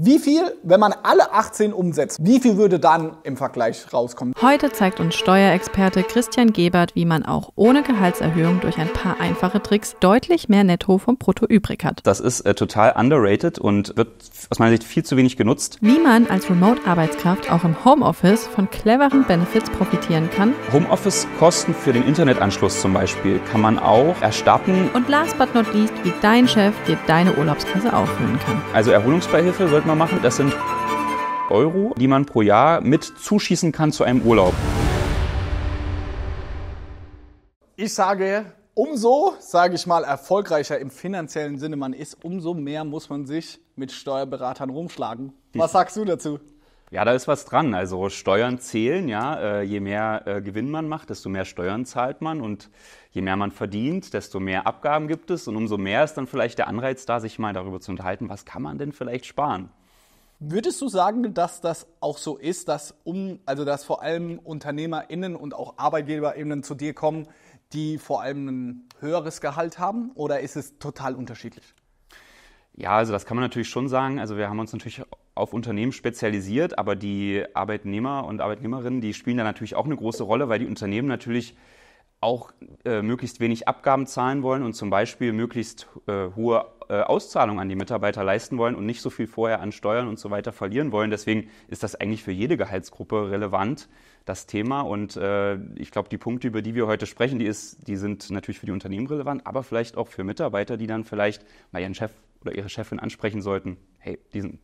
Wie viel, wenn man alle 18 umsetzt, wie viel würde dann im Vergleich rauskommen? Heute zeigt uns Steuerexperte Christian Gebert, wie man auch ohne Gehaltserhöhung durch ein paar einfache Tricks deutlich mehr Netto vom Brutto übrig hat. Das ist äh, total underrated und wird aus meiner Sicht viel zu wenig genutzt. Wie man als Remote-Arbeitskraft auch im Homeoffice von cleveren Benefits profitieren kann. Homeoffice-Kosten für den Internetanschluss zum Beispiel kann man auch erstatten. Und last but not least, wie dein Chef dir deine Urlaubskasse auffüllen kann. Also Erholungsbeihilfe sollten mal machen. Das sind Euro, die man pro Jahr mit zuschießen kann zu einem Urlaub. Ich sage, umso, sage ich mal, erfolgreicher im finanziellen Sinne man ist, umso mehr muss man sich mit Steuerberatern rumschlagen. Was sagst du dazu? Ja, da ist was dran. Also Steuern zählen, ja. Äh, je mehr äh, Gewinn man macht, desto mehr Steuern zahlt man und je mehr man verdient, desto mehr Abgaben gibt es und umso mehr ist dann vielleicht der Anreiz da, sich mal darüber zu unterhalten, was kann man denn vielleicht sparen. Würdest du sagen, dass das auch so ist, dass um, also dass vor allem UnternehmerInnen und auch ArbeitgeberInnen zu dir kommen, die vor allem ein höheres Gehalt haben oder ist es total unterschiedlich? Ja, also das kann man natürlich schon sagen. Also wir haben uns natürlich auf Unternehmen spezialisiert, aber die Arbeitnehmer und Arbeitnehmerinnen, die spielen da natürlich auch eine große Rolle, weil die Unternehmen natürlich auch äh, möglichst wenig Abgaben zahlen wollen und zum Beispiel möglichst äh, hohe äh, Auszahlungen an die Mitarbeiter leisten wollen und nicht so viel vorher an Steuern und so weiter verlieren wollen. Deswegen ist das eigentlich für jede Gehaltsgruppe relevant, das Thema. Und äh, ich glaube, die Punkte, über die wir heute sprechen, die, ist, die sind natürlich für die Unternehmen relevant, aber vielleicht auch für Mitarbeiter, die dann vielleicht mal ihren Chef oder ihre Chefin ansprechen sollten, hey, diesen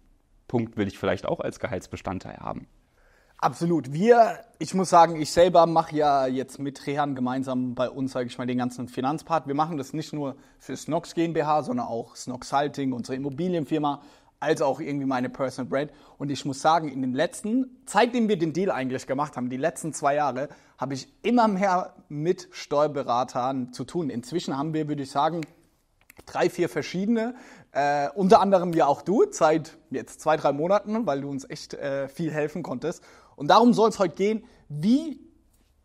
Punkt will ich vielleicht auch als Gehaltsbestandteil haben. Absolut. Wir, ich muss sagen, ich selber mache ja jetzt mit Rehan gemeinsam bei uns, sage ich mal, den ganzen Finanzpart. Wir machen das nicht nur für Snox GmbH, sondern auch Snox Halting, unsere Immobilienfirma, als auch irgendwie meine Personal Brand. Und ich muss sagen, in den letzten, seitdem wir den Deal eigentlich gemacht haben, die letzten zwei Jahre, habe ich immer mehr mit Steuerberatern zu tun. Inzwischen haben wir, würde ich sagen, drei, vier verschiedene. Äh, unter anderem ja auch du, seit jetzt zwei, drei Monaten, weil du uns echt äh, viel helfen konntest. Und darum soll es heute gehen, wie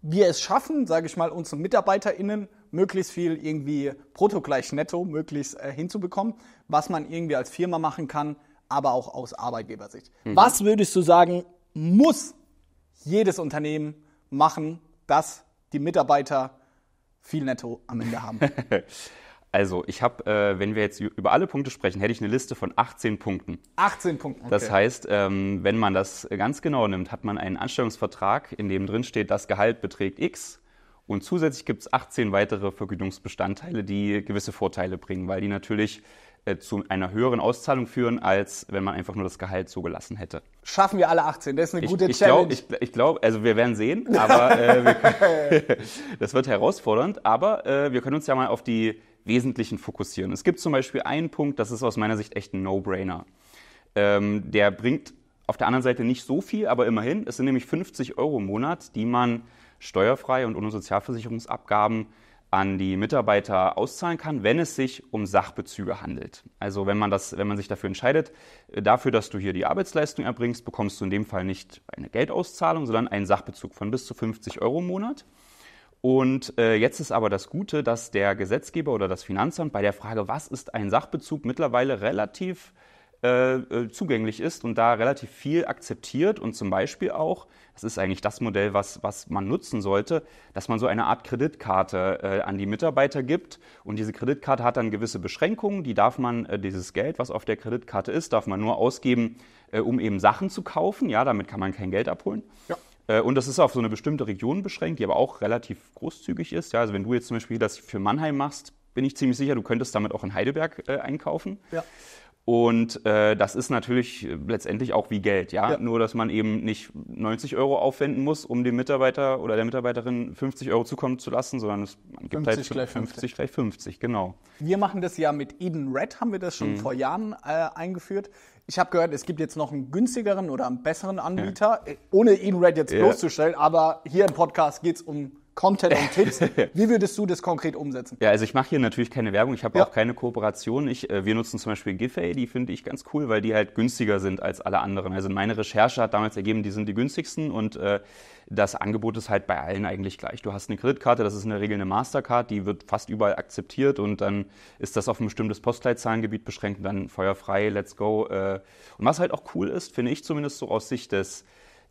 wir es schaffen, sage ich mal, unseren MitarbeiterInnen möglichst viel irgendwie brutto gleich netto möglichst äh, hinzubekommen, was man irgendwie als Firma machen kann, aber auch aus Arbeitgebersicht. Mhm. Was würdest du sagen, muss jedes Unternehmen machen, dass die Mitarbeiter viel netto am Ende haben? Also, ich habe, äh, wenn wir jetzt über alle Punkte sprechen, hätte ich eine Liste von 18 Punkten. 18 Punkten. Okay. Das heißt, ähm, wenn man das ganz genau nimmt, hat man einen Anstellungsvertrag, in dem drin steht, das Gehalt beträgt X. Und zusätzlich gibt es 18 weitere Vergütungsbestandteile, die gewisse Vorteile bringen, weil die natürlich äh, zu einer höheren Auszahlung führen, als wenn man einfach nur das Gehalt zugelassen hätte. Schaffen wir alle 18, das ist eine ich, gute ich Challenge. Glaub, ich, ich glaube, also wir werden sehen, aber äh, wir können, das wird herausfordernd, aber äh, wir können uns ja mal auf die Wesentlichen fokussieren. Es gibt zum Beispiel einen Punkt, das ist aus meiner Sicht echt ein No-Brainer. Ähm, der bringt auf der anderen Seite nicht so viel, aber immerhin. Es sind nämlich 50 Euro im Monat, die man steuerfrei und ohne Sozialversicherungsabgaben an die Mitarbeiter auszahlen kann, wenn es sich um Sachbezüge handelt. Also wenn man, das, wenn man sich dafür entscheidet, äh, dafür, dass du hier die Arbeitsleistung erbringst, bekommst du in dem Fall nicht eine Geldauszahlung, sondern einen Sachbezug von bis zu 50 Euro im Monat. Und äh, jetzt ist aber das Gute, dass der Gesetzgeber oder das Finanzamt bei der Frage, was ist ein Sachbezug, mittlerweile relativ äh, äh, zugänglich ist und da relativ viel akzeptiert und zum Beispiel auch, das ist eigentlich das Modell, was, was man nutzen sollte, dass man so eine Art Kreditkarte äh, an die Mitarbeiter gibt und diese Kreditkarte hat dann gewisse Beschränkungen, die darf man, äh, dieses Geld, was auf der Kreditkarte ist, darf man nur ausgeben, äh, um eben Sachen zu kaufen, ja, damit kann man kein Geld abholen. Ja. Äh, und das ist auf so eine bestimmte Region beschränkt, die aber auch relativ großzügig ist. Ja, also wenn du jetzt zum Beispiel das für Mannheim machst, bin ich ziemlich sicher, du könntest damit auch in Heidelberg äh, einkaufen. Ja. Und äh, das ist natürlich äh, letztendlich auch wie Geld, ja? ja? Nur, dass man eben nicht 90 Euro aufwenden muss, um dem Mitarbeiter oder der Mitarbeiterin 50 Euro zukommen zu lassen, sondern es gibt 50 halt gleich 50, 50 gleich 50, genau. Wir machen das ja mit Eden Red, haben wir das schon mhm. vor Jahren äh, eingeführt. Ich habe gehört, es gibt jetzt noch einen günstigeren oder einen besseren Anbieter, ja. Äh, ohne Eden Red jetzt ja. bloßzustellen, aber hier im Podcast geht es um Content und Tipps. Wie würdest du das konkret umsetzen? Ja, also ich mache hier natürlich keine Werbung, ich habe ja. auch keine Kooperation. Ich, äh, wir nutzen zum Beispiel Giffey, die finde ich ganz cool, weil die halt günstiger sind als alle anderen. Also meine Recherche hat damals ergeben, die sind die günstigsten und äh, das Angebot ist halt bei allen eigentlich gleich. Du hast eine Kreditkarte, das ist in der Regel eine Mastercard, die wird fast überall akzeptiert und dann ist das auf ein bestimmtes Postleitzahlengebiet beschränkt und dann feuerfrei, let's go. Äh. Und was halt auch cool ist, finde ich zumindest so aus Sicht des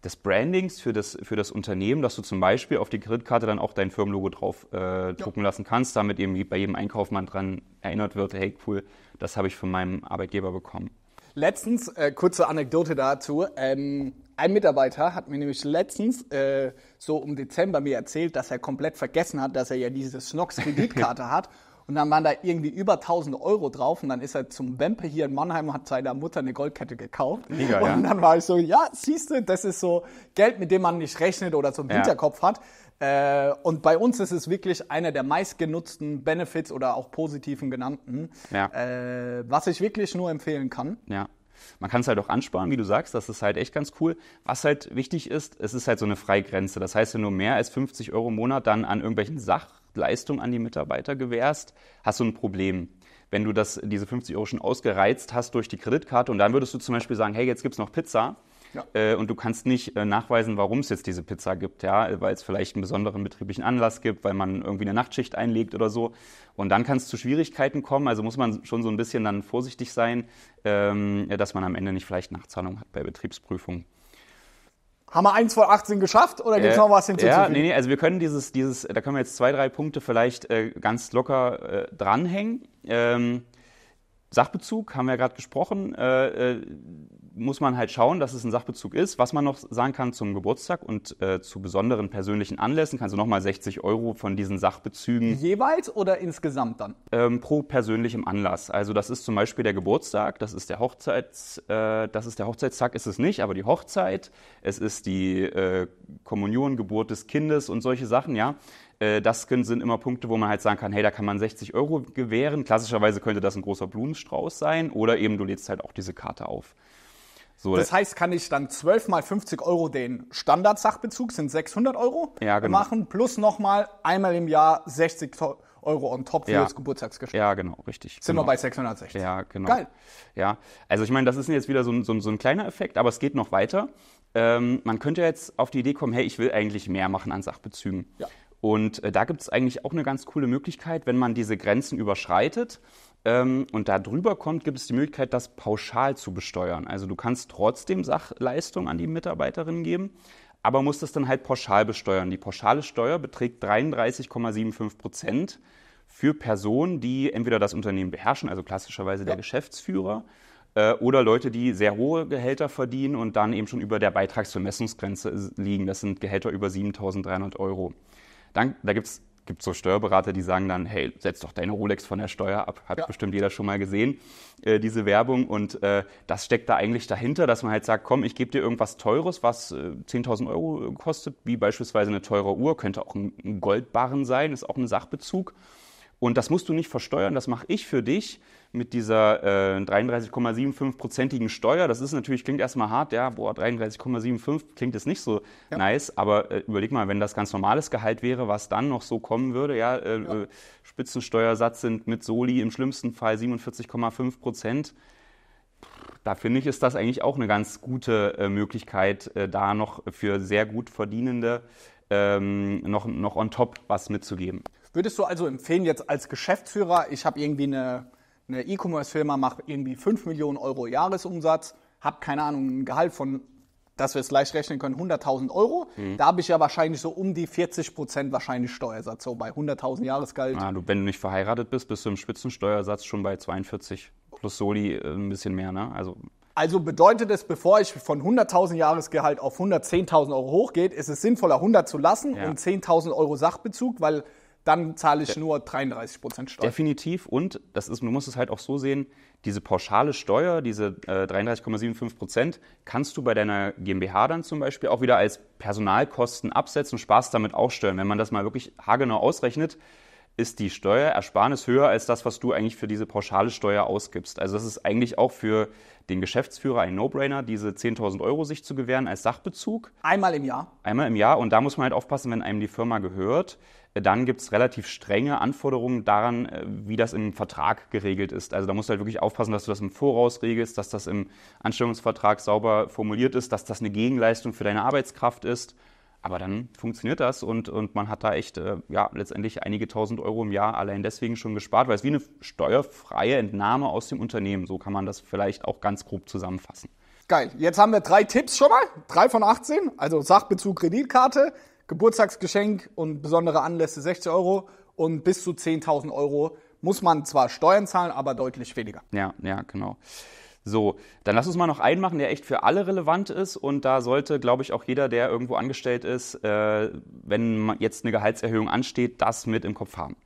des Brandings für das, für das Unternehmen, dass du zum Beispiel auf die Kreditkarte dann auch dein Firmenlogo drauf äh, drucken ja. lassen kannst, damit eben bei jedem Einkaufmann man dran erinnert wird, hey cool, das habe ich von meinem Arbeitgeber bekommen. Letztens, äh, kurze Anekdote dazu, ähm, ein Mitarbeiter hat mir nämlich letztens äh, so um Dezember mir erzählt, dass er komplett vergessen hat, dass er ja diese Snox-Kreditkarte hat und dann waren da irgendwie über 1000 Euro drauf und dann ist er zum Wempe hier in Mannheim und hat seiner Mutter eine Goldkette gekauft. Mega, und dann war ich so, ja, siehst du, das ist so Geld, mit dem man nicht rechnet oder so im Hinterkopf hat. Äh, und bei uns ist es wirklich einer der meistgenutzten Benefits oder auch positiven genannten, äh, was ich wirklich nur empfehlen kann. Ja. Man kann es halt auch ansparen, wie du sagst, das ist halt echt ganz cool. Was halt wichtig ist, es ist halt so eine Freigrenze. Das heißt, wenn du mehr als 50 Euro im Monat dann an irgendwelchen Sach Leistung an die Mitarbeiter gewährst, hast du ein Problem. Wenn du das, diese 50 Euro schon ausgereizt hast durch die Kreditkarte und dann würdest du zum Beispiel sagen, hey, jetzt gibt es noch Pizza, ja. Äh, und du kannst nicht äh, nachweisen, warum es jetzt diese Pizza gibt, ja, weil es vielleicht einen besonderen betrieblichen Anlass gibt, weil man irgendwie eine Nachtschicht einlegt oder so. Und dann kann es zu Schwierigkeiten kommen. Also muss man schon so ein bisschen dann vorsichtig sein, ähm, dass man am Ende nicht vielleicht Nachzahlung hat bei Betriebsprüfungen. Haben wir eins vor 18 geschafft oder gibt es äh, noch was hinzuzufügen? Ja, nee, nee, also wir können dieses, dieses, da können wir jetzt zwei, drei Punkte vielleicht äh, ganz locker äh, dranhängen. Ähm, Sachbezug haben wir ja gerade gesprochen. Äh, äh, muss man halt schauen, dass es ein Sachbezug ist. Was man noch sagen kann zum Geburtstag und äh, zu besonderen persönlichen Anlässen, kannst du nochmal 60 Euro von diesen Sachbezügen. Jeweils oder insgesamt dann? Ähm, pro persönlichem Anlass. Also das ist zum Beispiel der Geburtstag, das ist der Hochzeits, äh, das ist der Hochzeitstag, ist es nicht, aber die Hochzeit, es ist die äh, Kommunion, Geburt des Kindes und solche Sachen, ja äh, das sind immer Punkte, wo man halt sagen kann, hey, da kann man 60 Euro gewähren. Klassischerweise könnte das ein großer Blumenstrauß sein oder eben du lädst halt auch diese Karte auf. So, das heißt, kann ich dann 12 mal 50 Euro den Standardsachbezug, sind 600 Euro, ja, genau. machen, plus nochmal einmal im Jahr 60 Euro on top für ja. das Geburtstagsgeschenk. Ja, genau, richtig. Sind genau. wir bei 660. Ja, genau. Geil. Ja, also ich meine, das ist jetzt wieder so ein, so ein, so ein kleiner Effekt, aber es geht noch weiter. Ähm, man könnte jetzt auf die Idee kommen, hey, ich will eigentlich mehr machen an Sachbezügen. Ja. Und äh, da gibt es eigentlich auch eine ganz coole Möglichkeit, wenn man diese Grenzen überschreitet, ähm, und da drüber kommt, gibt es die Möglichkeit, das pauschal zu besteuern. Also du kannst trotzdem Sachleistung an die Mitarbeiterin geben, aber musst es dann halt pauschal besteuern. Die pauschale Steuer beträgt 33,75 Prozent für Personen, die entweder das Unternehmen beherrschen, also klassischerweise der Geschäftsführer, äh, oder Leute, die sehr hohe Gehälter verdienen und dann eben schon über der Beitragsvermessungsgrenze liegen. Das sind Gehälter über 7.300 Euro. Dann, da gibt es gibt so Steuerberater, die sagen dann, hey, setz doch deine Rolex von der Steuer ab. Hat ja. bestimmt jeder schon mal gesehen, äh, diese Werbung. Und äh, das steckt da eigentlich dahinter, dass man halt sagt, komm, ich gebe dir irgendwas Teures, was äh, 10.000 Euro kostet, wie beispielsweise eine teure Uhr, könnte auch ein, ein Goldbarren sein, ist auch ein Sachbezug. Und das musst du nicht versteuern, das mache ich für dich mit dieser äh, 33,75-prozentigen Steuer. Das ist natürlich, klingt erstmal hart, ja, boah, 33,75 klingt jetzt nicht so ja. nice, aber äh, überleg mal, wenn das ganz normales Gehalt wäre, was dann noch so kommen würde, ja, äh, ja. Äh, Spitzensteuersatz sind mit Soli im schlimmsten Fall 47,5 Prozent. Da finde ich, ist das eigentlich auch eine ganz gute äh, Möglichkeit, äh, da noch für sehr gut Verdienende ähm, noch, noch on top was mitzugeben. Würdest du also empfehlen, jetzt als Geschäftsführer, ich habe irgendwie eine eine E-Commerce-Firma macht irgendwie 5 Millionen Euro Jahresumsatz, habe keine Ahnung, ein Gehalt von, dass wir es leicht rechnen können, 100.000 Euro. Mhm. Da habe ich ja wahrscheinlich so um die 40 Prozent wahrscheinlich Steuersatz, so bei 100.000 Jahresgehalt. Ah, du, wenn du nicht verheiratet bist, bist du im Spitzensteuersatz schon bei 42 plus Soli äh, ein bisschen mehr, ne? Also also bedeutet es, bevor ich von 100.000 Jahresgehalt auf 110.000 Euro hochgeht, ist es sinnvoller, 100 zu lassen ja. und 10.000 Euro Sachbezug, weil dann zahle ich nur 33 Prozent Steuer. Definitiv. Und das ist, du musst es halt auch so sehen, diese pauschale Steuer, diese äh, 33,75 Prozent, kannst du bei deiner GmbH dann zum Beispiel auch wieder als Personalkosten absetzen und sparst damit auch Steuern. Wenn man das mal wirklich haargenau ausrechnet, ist die Steuerersparnis höher als das, was du eigentlich für diese pauschale Steuer ausgibst. Also das ist eigentlich auch für den Geschäftsführer ein No-Brainer, diese 10.000 Euro sich zu gewähren als Sachbezug. Einmal im Jahr. Einmal im Jahr. Und da muss man halt aufpassen, wenn einem die Firma gehört, dann gibt es relativ strenge Anforderungen daran, äh, wie das im Vertrag geregelt ist. Also da musst du halt wirklich aufpassen, dass du das im Voraus regelst, dass das im Anstellungsvertrag sauber formuliert ist, dass das eine Gegenleistung für deine Arbeitskraft ist. Aber dann funktioniert das und, und man hat da echt äh, ja, letztendlich einige tausend Euro im Jahr allein deswegen schon gespart, weil es wie eine steuerfreie Entnahme aus dem Unternehmen, so kann man das vielleicht auch ganz grob zusammenfassen. Geil, jetzt haben wir drei Tipps schon mal, drei von 18, also Sachbezug Kreditkarte, Geburtstagsgeschenk und besondere Anlässe 60 Euro und bis zu 10.000 Euro muss man zwar Steuern zahlen, aber deutlich weniger. Ja, ja, genau. So, dann lass uns mal noch einen machen, der echt für alle relevant ist. Und da sollte, glaube ich, auch jeder, der irgendwo angestellt ist, äh, wenn jetzt eine Gehaltserhöhung ansteht, das mit im Kopf haben.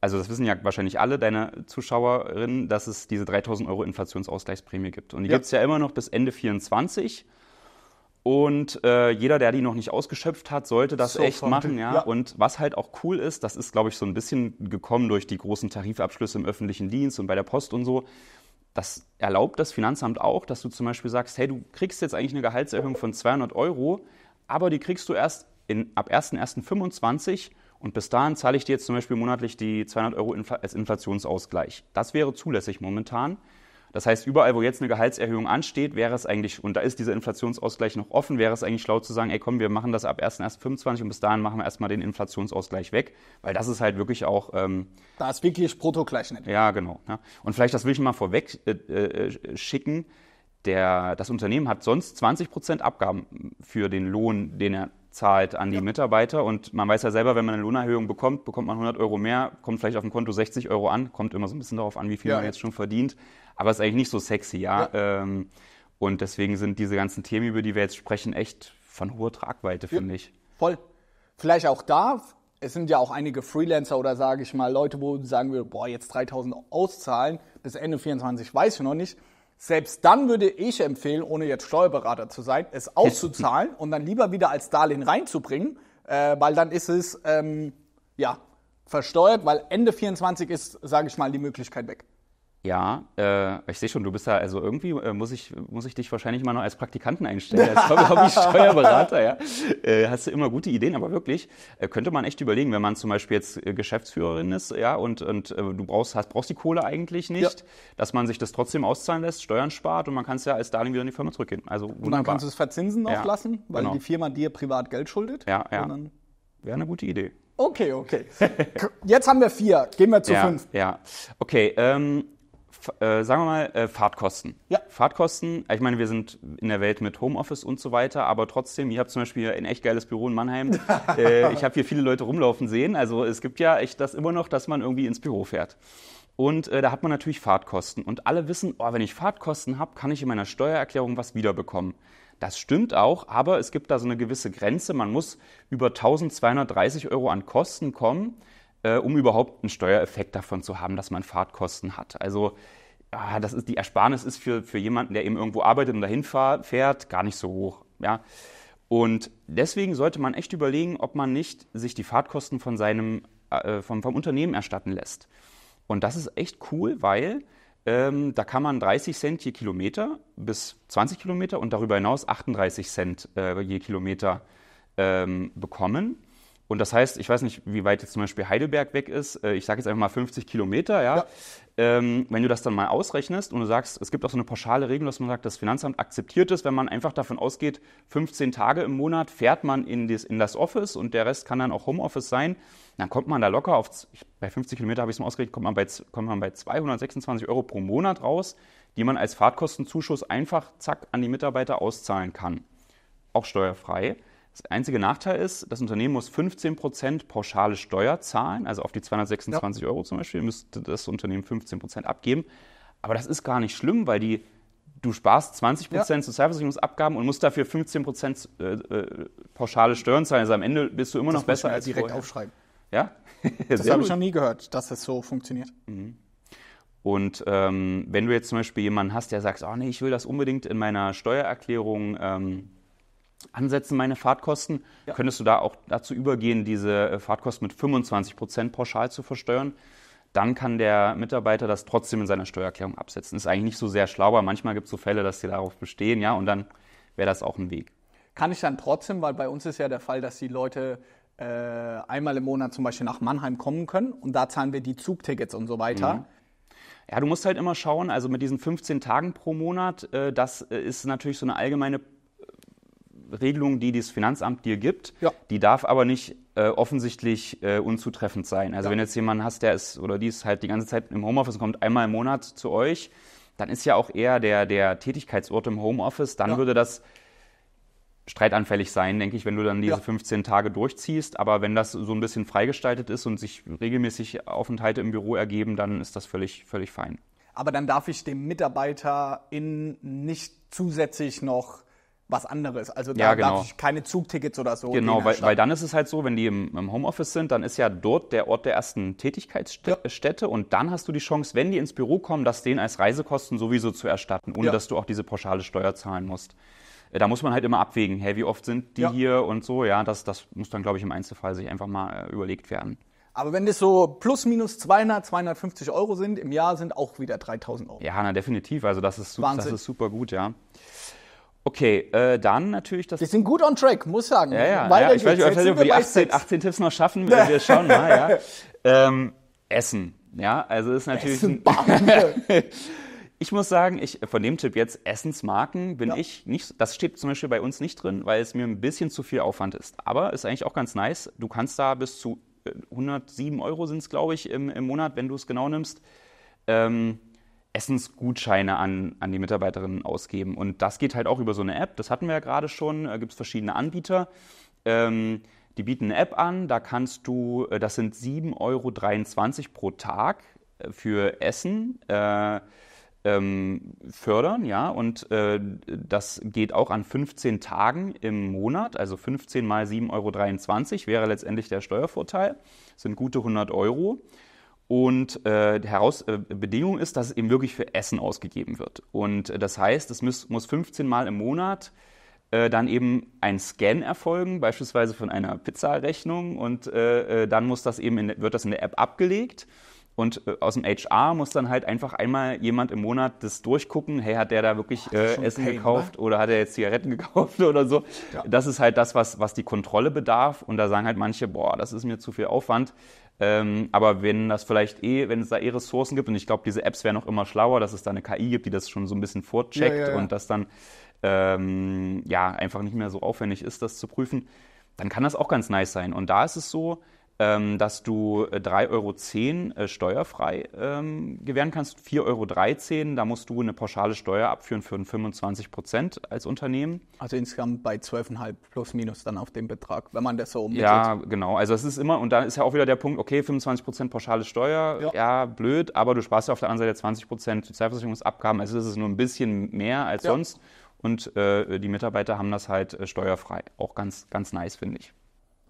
Also das wissen ja wahrscheinlich alle deine Zuschauerinnen, dass es diese 3000 Euro Inflationsausgleichsprämie gibt. Und die ja. gibt es ja immer noch bis Ende 24. Und äh, jeder, der die noch nicht ausgeschöpft hat, sollte das so echt machen. Ja? ja? Und was halt auch cool ist, das ist, glaube ich, so ein bisschen gekommen durch die großen Tarifabschlüsse im öffentlichen Dienst und bei der Post und so. Das erlaubt das Finanzamt auch, dass du zum Beispiel sagst, hey, du kriegst jetzt eigentlich eine Gehaltserhöhung von 200 Euro, aber die kriegst du erst in, ab 1.1.25 und bis dahin zahle ich dir jetzt zum Beispiel monatlich die 200 Euro als Inflationsausgleich. Das wäre zulässig momentan. Das heißt, überall, wo jetzt eine Gehaltserhöhung ansteht, wäre es eigentlich, und da ist dieser Inflationsausgleich noch offen, wäre es eigentlich schlau zu sagen, ey komm, wir machen das ab 1.1.25 und bis dahin machen wir erstmal den Inflationsausgleich weg, weil das ist halt wirklich auch... Ähm, da ist wirklich Bruttogleichschnitt. Ja, genau. Ja. Und vielleicht, das will ich mal vorweg äh, äh, schicken, der, das Unternehmen hat sonst 20 Prozent Abgaben für den Lohn, den er zahlt an die ja. Mitarbeiter. Und man weiß ja selber, wenn man eine Lohnerhöhung bekommt, bekommt man 100 Euro mehr, kommt vielleicht auf dem Konto 60 Euro an, kommt immer so ein bisschen darauf an, wie viel ja, man jetzt schon verdient. Aber es ist eigentlich nicht so sexy, ja. ja. Ähm, und deswegen sind diese ganzen Themen, über die wir jetzt sprechen, echt von hoher Tragweite, finde ja, ich. Voll. Vielleicht auch da, es sind ja auch einige Freelancer oder sage ich mal Leute, wo sagen wir, boah, jetzt 3000 auszahlen, bis Ende 24 weiß ich noch nicht. Selbst dann würde ich empfehlen, ohne jetzt Steuerberater zu sein, es auszuzahlen und dann lieber wieder als Darlehen reinzubringen, äh, weil dann ist es ähm, ja versteuert, weil Ende 24 ist, sage ich mal, die Möglichkeit weg. Ja, äh, ich sehe schon, du bist da, also irgendwie äh, muss, ich, muss ich dich wahrscheinlich mal noch als Praktikanten einstellen, als Hobby-Steuerberater, ja. Äh, hast du immer gute Ideen, aber wirklich, äh, könnte man echt überlegen, wenn man zum Beispiel jetzt äh, Geschäftsführerin ist, ja, und, und äh, du brauchst, hast, brauchst die Kohle eigentlich nicht, ja. dass man sich das trotzdem auszahlen lässt, Steuern spart und man kann es ja als Darlehen wieder in die Firma zurückgehen. Also wunderbar. Und dann kannst du es verzinsen noch ja, lassen, weil genau. die Firma dir privat Geld schuldet. Ja, ja. Wäre eine gute Idee. Okay, okay. Jetzt haben wir vier. Gehen wir zu ja, fünf. Ja, okay. Ähm, äh, sagen wir mal, äh, Fahrtkosten. Ja. Fahrtkosten, ich meine, wir sind in der Welt mit Homeoffice und so weiter, aber trotzdem, ihr habt zum Beispiel ein echt geiles Büro in Mannheim. äh, ich habe hier viele Leute rumlaufen sehen. Also es gibt ja echt das immer noch, dass man irgendwie ins Büro fährt. Und äh, da hat man natürlich Fahrtkosten. Und alle wissen, oh, wenn ich Fahrtkosten habe, kann ich in meiner Steuererklärung was wiederbekommen. Das stimmt auch, aber es gibt da so eine gewisse Grenze. Man muss über 1230 Euro an Kosten kommen, äh, um überhaupt einen Steuereffekt davon zu haben, dass man Fahrtkosten hat. Also ah, das ist, die Ersparnis ist für, für jemanden, der eben irgendwo arbeitet und dahin fahr, fährt, gar nicht so hoch. Ja? Und deswegen sollte man echt überlegen, ob man nicht sich die Fahrtkosten von seinem, äh, vom, vom Unternehmen erstatten lässt. Und das ist echt cool, weil ähm, da kann man 30 Cent je Kilometer bis 20 Kilometer und darüber hinaus 38 Cent äh, je Kilometer ähm, bekommen. Und das heißt, ich weiß nicht, wie weit jetzt zum Beispiel Heidelberg weg ist. Äh, ich sage jetzt einfach mal 50 Kilometer, ja. ja. Ähm, wenn du das dann mal ausrechnest und du sagst, es gibt auch so eine pauschale Regel, dass man sagt, das Finanzamt akzeptiert es, wenn man einfach davon ausgeht, 15 Tage im Monat fährt man in das, in das Office und der Rest kann dann auch Homeoffice sein, dann kommt man da locker auf, bei 50 Kilometer habe ich es mal ausgerechnet, kommt man, bei, kommt man bei 226 Euro pro Monat raus, die man als Fahrtkostenzuschuss einfach zack an die Mitarbeiter auszahlen kann. Auch steuerfrei. Das einzige Nachteil ist, das Unternehmen muss 15% pauschale Steuer zahlen, also auf die 226 ja. Euro zum Beispiel müsste das Unternehmen 15% abgeben. Aber das ist gar nicht schlimm, weil die, du sparst 20% ja. Sozialversicherungsabgaben und musst dafür 15% äh, äh, pauschale Steuern zahlen. Also am Ende bist du immer das noch besser als direkt vorher. aufschreiben. Ja? das habe ich noch nie gehört, dass das so funktioniert. Mhm. Und ähm, wenn du jetzt zum Beispiel jemanden hast, der sagt, oh nee, ich will das unbedingt in meiner Steuererklärung ähm, ansetzen, meine Fahrtkosten. Ja. Könntest du da auch dazu übergehen, diese äh, Fahrtkosten mit 25 Prozent pauschal zu versteuern? Dann kann der Mitarbeiter das trotzdem in seiner Steuererklärung absetzen. Ist eigentlich nicht so sehr schlau, aber manchmal gibt es so Fälle, dass die darauf bestehen, ja, und dann wäre das auch ein Weg. Kann ich dann trotzdem, weil bei uns ist ja der Fall, dass die Leute äh, einmal im Monat zum Beispiel nach Mannheim kommen können und da zahlen wir die Zugtickets und so weiter. Mhm. Ja, du musst halt immer schauen, also mit diesen 15 Tagen pro Monat, äh, das äh, ist natürlich so eine allgemeine Regelung, die das Finanzamt dir gibt, ja. die darf aber nicht äh, offensichtlich äh, unzutreffend sein. Also ja. wenn jetzt jemand hast, der ist oder die ist halt die ganze Zeit im Homeoffice und kommt einmal im Monat zu euch, dann ist ja auch eher der, der Tätigkeitsort im Homeoffice, dann ja. würde das streitanfällig sein, denke ich, wenn du dann diese 15 Tage durchziehst. Aber wenn das so ein bisschen freigestaltet ist und sich regelmäßig Aufenthalte im Büro ergeben, dann ist das völlig, völlig fein. Aber dann darf ich dem Mitarbeiter in nicht zusätzlich noch was anderes. Also da ja, genau. darf ich keine Zugtickets oder so. Genau, weil, weil, dann ist es halt so, wenn die im, im, Homeoffice sind, dann ist ja dort der Ort der ersten Tätigkeitsstätte ja. und dann hast du die Chance, wenn die ins Büro kommen, das denen als Reisekosten sowieso zu erstatten, ohne ja. dass du auch diese pauschale Steuer zahlen musst. Äh, da muss man halt immer abwägen, hey, wie oft sind die ja. hier und so. Ja, das, das muss dann, glaube ich, im Einzelfall sich einfach mal äh, überlegt werden. Aber wenn das so plus minus 200, 250 Euro sind, im Jahr sind auch wieder 3000 Euro. Ja, na, definitiv. Also das ist, das ist super gut, ja. Okay, äh, dann natürlich das. Wir sind gut on track, muss sagen. Ja, ja, Weil ja ich weiß nicht, ob wir die 18, 18 Tipps noch schaffen. Ja. Wir schauen mal, ja. Ähm, Essen. Ja, also ist natürlich. Essen, ich muss sagen, ich von dem Tipp jetzt Essensmarken bin ja. ich nicht. Das steht zum Beispiel bei uns nicht drin, weil es mir ein bisschen zu viel Aufwand ist. Aber ist eigentlich auch ganz nice. Du kannst da bis zu 107 äh, Euro sind es, glaube ich, im, im Monat, wenn du es genau nimmst. Ähm, Essensgutscheine an, an die Mitarbeiterinnen ausgeben. Und das geht halt auch über so eine App. Das hatten wir ja gerade schon. Da äh, gibt es verschiedene Anbieter. Ähm, die bieten eine App an. Da kannst du, äh, das sind 7,23 Euro pro Tag äh, für Essen. Äh, ähm, fördern, ja, und äh, das geht auch an 15 Tagen im Monat, also 15 mal 7,23 Euro wäre letztendlich der Steuervorteil, das sind gute 100 Euro. Und äh, die Heraus äh, Bedingung ist, dass es eben wirklich für Essen ausgegeben wird. Und äh, das heißt, es muss, muss 15 Mal im Monat äh, dann eben ein Scan erfolgen, beispielsweise von einer Pizzarechnung. Und äh, äh, dann muss das eben in, wird das in der App abgelegt. Und aus dem HR muss dann halt einfach einmal jemand im Monat das durchgucken, hey, hat der da wirklich äh, Essen Pain, gekauft ne? oder hat er jetzt Zigaretten gekauft oder so. Ja. Das ist halt das, was, was die Kontrolle bedarf. Und da sagen halt manche, boah, das ist mir zu viel Aufwand. Ähm, aber wenn das vielleicht eh, wenn es da eh Ressourcen gibt, und ich glaube, diese Apps wären auch immer schlauer, dass es da eine KI gibt, die das schon so ein bisschen vorcheckt ja, ja, ja. und das dann ähm, ja einfach nicht mehr so aufwendig ist, das zu prüfen, dann kann das auch ganz nice sein. Und da ist es so, ähm, dass du 3,10 äh, Euro äh, steuerfrei ähm, gewähren kannst. 4,13 Euro, da musst du eine pauschale Steuer abführen für 25 Prozent als Unternehmen. Also insgesamt bei 12,5 plus minus dann auf den Betrag, wenn man das so ummittelt. Ja, genau. Also es ist immer, und da ist ja auch wieder der Punkt, okay, 25 Prozent pauschale Steuer, ja. ja. blöd, aber du sparst ja auf der anderen Seite 20 Prozent Sozialversicherungsabgaben, also das ist nur ein bisschen mehr als ja. sonst. Und äh, die Mitarbeiter haben das halt äh, steuerfrei. Auch ganz, ganz nice, finde ich.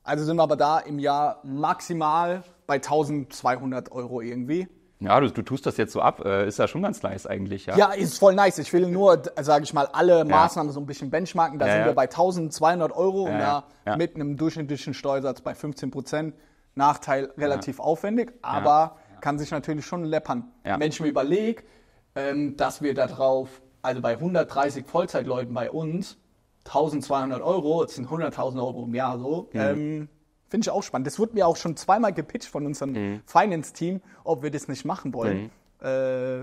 Also sind wir aber da im Jahr maximal bei 1200 Euro irgendwie. Ja, du, du tust das jetzt so ab, äh, ist ja schon ganz nice eigentlich, ja. Ja, ist voll nice. Ich will nur, sage ich mal, alle Maßnahmen ja. so ein bisschen benchmarken. Da ja, sind ja. wir bei 1200 Euro und da mit einem durchschnittlichen Steuersatz bei 15 Prozent. Nachteil relativ aufwendig, aber kann sich natürlich schon läppern. Ja. Wenn ich mir überlege, ähm, dass wir darauf, also bei 130 Vollzeitleuten bei uns, 1200 Euro, das sind 100.000 Euro im Jahr so. Mhm. Ähm, Finde ich auch spannend. Das wurde mir auch schon zweimal gepitcht von unserem mhm. Finance-Team, ob wir das nicht machen wollen. Mhm. Äh,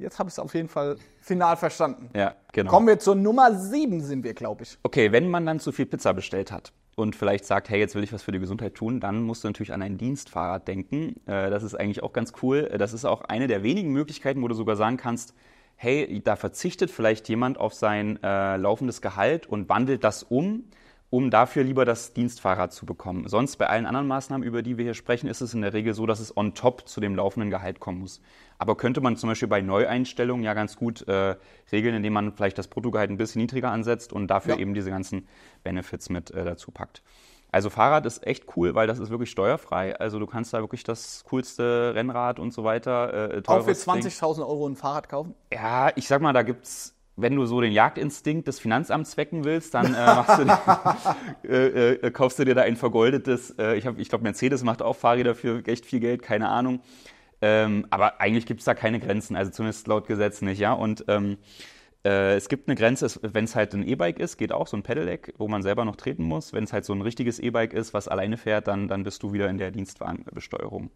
jetzt habe ich es auf jeden Fall final verstanden. Ja, genau. Kommen wir zur Nummer 7 sind wir, glaube ich. Okay, wenn man dann zu viel Pizza bestellt hat und vielleicht sagt, hey, jetzt will ich was für die Gesundheit tun, dann musst du natürlich an ein Dienstfahrrad denken. Äh, das ist eigentlich auch ganz cool. Das ist auch eine der wenigen Möglichkeiten, wo du sogar sagen kannst, hey, da verzichtet vielleicht jemand auf sein äh, laufendes Gehalt und wandelt das um, um dafür lieber das Dienstfahrrad zu bekommen. Sonst bei allen anderen Maßnahmen, über die wir hier sprechen, ist es in der Regel so, dass es on top zu dem laufenden Gehalt kommen muss. Aber könnte man zum Beispiel bei Neueinstellungen ja ganz gut äh, regeln, indem man vielleicht das Bruttogehalt ein bisschen niedriger ansetzt und dafür ja. eben diese ganzen Benefits mit äh, dazu packt. Also Fahrrad ist echt cool, weil das ist wirklich steuerfrei. Also du kannst da wirklich das coolste Rennrad und so weiter. Äh, äh Auch für 20.000 Euro ein Fahrrad kaufen? Ja, ich sag mal, da gibt's wenn du so den Jagdinstinkt des Finanzamts wecken willst, dann äh, du, äh, äh, äh, kaufst du dir da ein vergoldetes. Äh, ich ich glaube, Mercedes macht auch Fahrräder für echt viel Geld, keine Ahnung. Ähm, aber eigentlich gibt es da keine Grenzen, also zumindest laut Gesetz nicht, ja. Und ähm, äh, es gibt eine Grenze, wenn es halt ein E-Bike ist, geht auch so ein Pedelec, wo man selber noch treten muss. Wenn es halt so ein richtiges E-Bike ist, was alleine fährt, dann, dann bist du wieder in der Dienstwagenbesteuerung.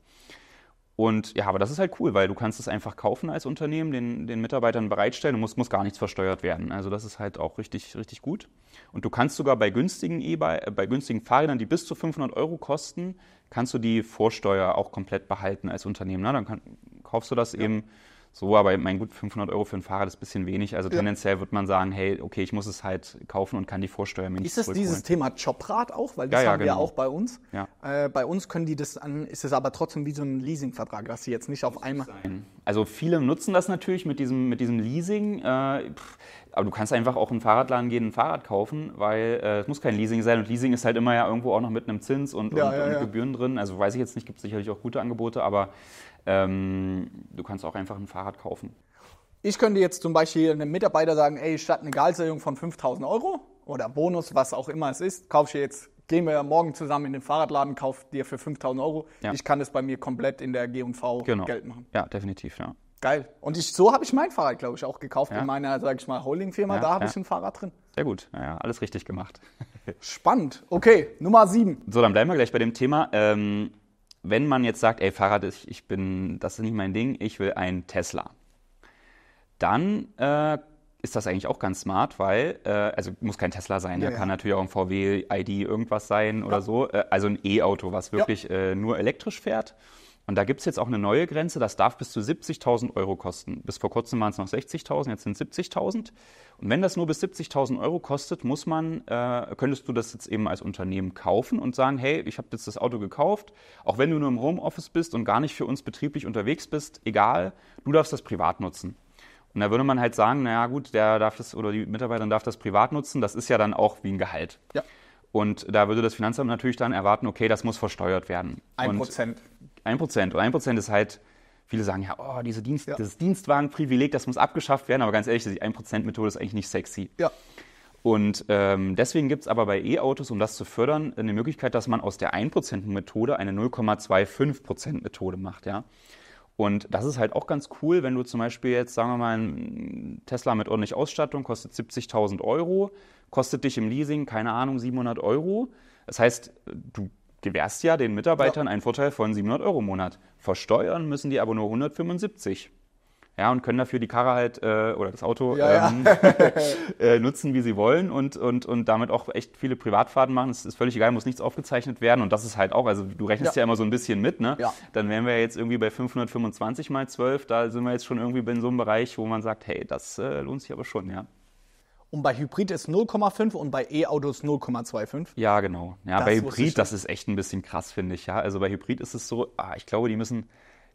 Und ja, aber das ist halt cool, weil du kannst es einfach kaufen als Unternehmen, den, den Mitarbeitern bereitstellen und muss, muss gar nichts versteuert werden. Also das ist halt auch richtig, richtig gut. Und du kannst sogar bei günstigen e bei günstigen Fahrrädern, die bis zu 500 Euro kosten, kannst du die Vorsteuer auch komplett behalten als Unternehmen. Na, dann kann, kaufst du das ja. eben so, aber mein gut 500 Euro für ein Fahrrad ist ein bisschen wenig. Also ja. tendenziell wird man sagen, hey, okay, ich muss es halt kaufen und kann die Vorsteuer mir nicht Ist das dieses Thema Jobrad auch? Weil das ja, haben genau. wir auch bei uns. Äh, bei uns können die das an, ist es aber trotzdem wie so ein Leasingvertrag, dass sie jetzt nicht auf einmal. Sein. Also viele nutzen das natürlich mit diesem, mit diesem Leasing. Äh, pff, aber du kannst einfach auch in den Fahrradladen gehen, ein Fahrrad kaufen, weil äh, es muss kein Leasing sein. Und Leasing ist halt immer ja irgendwo auch noch mit einem Zins und, und, und Gebühren drin. Also weiß ich jetzt nicht, gibt es sicherlich auch gute Angebote, aber ähm, du kannst auch einfach ein Fahrrad kaufen. Ich könnte jetzt zum Beispiel einem Mitarbeiter sagen, ey, statt eine Gehaltserhöhung von 5000 Euro oder Bonus, was auch immer es ist, kaufst du jetzt, gehen wir morgen zusammen in den Fahrradladen, kauf dir für 5000 Euro. Ja. Ich kann das bei mir komplett in der G&V genau. Geld machen. Ja, definitiv, ja. Geil. Und ich, so habe ich mein Fahrrad, glaube ich, auch gekauft ja. in meiner, sage ich mal, Holding-Firma. Ja, da habe ja. ich ein Fahrrad drin. Sehr gut. Naja, alles richtig gemacht. Spannend. Okay, Nummer sieben. So, dann bleiben wir gleich bei dem Thema. Ähm, wenn man jetzt sagt, ey Fahrrad, ich, ich bin, das ist nicht mein Ding, ich will ein Tesla, dann äh, ist das eigentlich auch ganz smart, weil, äh, also muss kein Tesla sein, ja, da ja. kann natürlich auch ein VW ID irgendwas sein ja. oder so, äh, also ein E-Auto, was wirklich äh, nur elektrisch fährt. Und da gibt es jetzt auch eine neue Grenze, das darf bis zu 70.000 Euro kosten. Bis vor kurzem waren es noch 60.000, jetzt sind es 70.000. Und wenn das nur bis 70.000 Euro kostet, muss man, äh, könntest du das jetzt eben als Unternehmen kaufen und sagen, hey, ich habe jetzt das Auto gekauft, auch wenn du nur im Homeoffice bist und gar nicht für uns betrieblich unterwegs bist, egal, du darfst das privat nutzen. Und da würde man halt sagen, naja gut, der darf das oder die Mitarbeiterin darf das privat nutzen, das ist ja dann auch wie ein Gehalt. Ja. Und da würde das Finanzamt natürlich dann erwarten, okay, das muss versteuert werden. Ein Prozent. 1%. Und ein ist halt, viele sagen ja, oh, diese Dienst, ja. das Dienstwagenprivileg, das muss abgeschafft werden. Aber ganz ehrlich, die 1%-Methode ist eigentlich nicht sexy. Ja. Und ähm, deswegen gibt es aber bei E-Autos, um das zu fördern, eine Möglichkeit, dass man aus der 1%-Methode eine 0,25%-Methode macht. Ja? Und das ist halt auch ganz cool, wenn du zum Beispiel jetzt, sagen wir mal, ein Tesla mit ordentlich Ausstattung kostet 70.000 Euro, kostet dich im Leasing, keine Ahnung, 700 Euro. Das heißt, du gewährst ja den Mitarbeitern ja. einen Vorteil von 700 Euro im Monat. Versteuern müssen die aber nur 175. Ja, und können dafür die Karre halt äh, oder das Auto ja, ähm, äh, nutzen, wie sie wollen und, und, und damit auch echt viele Privatfahrten machen. Es ist völlig egal, muss nichts aufgezeichnet werden. Und das ist halt auch, also du rechnest ja, ja immer so ein bisschen mit, ne? Ja. Dann wären wir jetzt irgendwie bei 525 mal 12. Da sind wir jetzt schon irgendwie in so einem Bereich, wo man sagt, hey, das äh, lohnt sich aber schon, ja. Und bei Hybrid ist 0,5 und bei E-Autos 0,25. Ja, genau. Ja, das bei Hybrid, das ist echt ein bisschen krass, finde ich. Ja, also bei Hybrid ist es so, ah, ich glaube, die müssen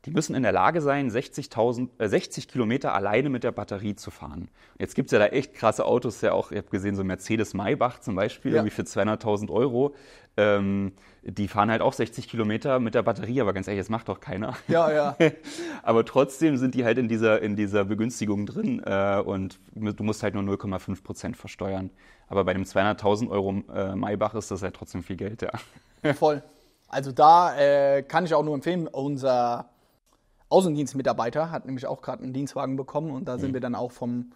die müssen in der Lage sein, 60, äh, 60 Kilometer alleine mit der Batterie zu fahren. Jetzt gibt es ja da echt krasse Autos, ja auch, ihr habt gesehen, so Mercedes Maybach zum Beispiel, ja. irgendwie für 200.000 Euro. Ähm, die fahren halt auch 60 Kilometer mit der Batterie, aber ganz ehrlich, das macht doch keiner. Ja, ja. aber trotzdem sind die halt in dieser, in dieser Begünstigung drin äh, und du musst halt nur 0,5 Prozent versteuern. Aber bei dem 200.000 Euro äh, Maybach ist das halt trotzdem viel Geld, ja. Voll. Also da äh, kann ich auch nur empfehlen, unser Außendienstmitarbeiter hat nämlich auch gerade einen Dienstwagen bekommen und da sind mhm. wir dann auch vom,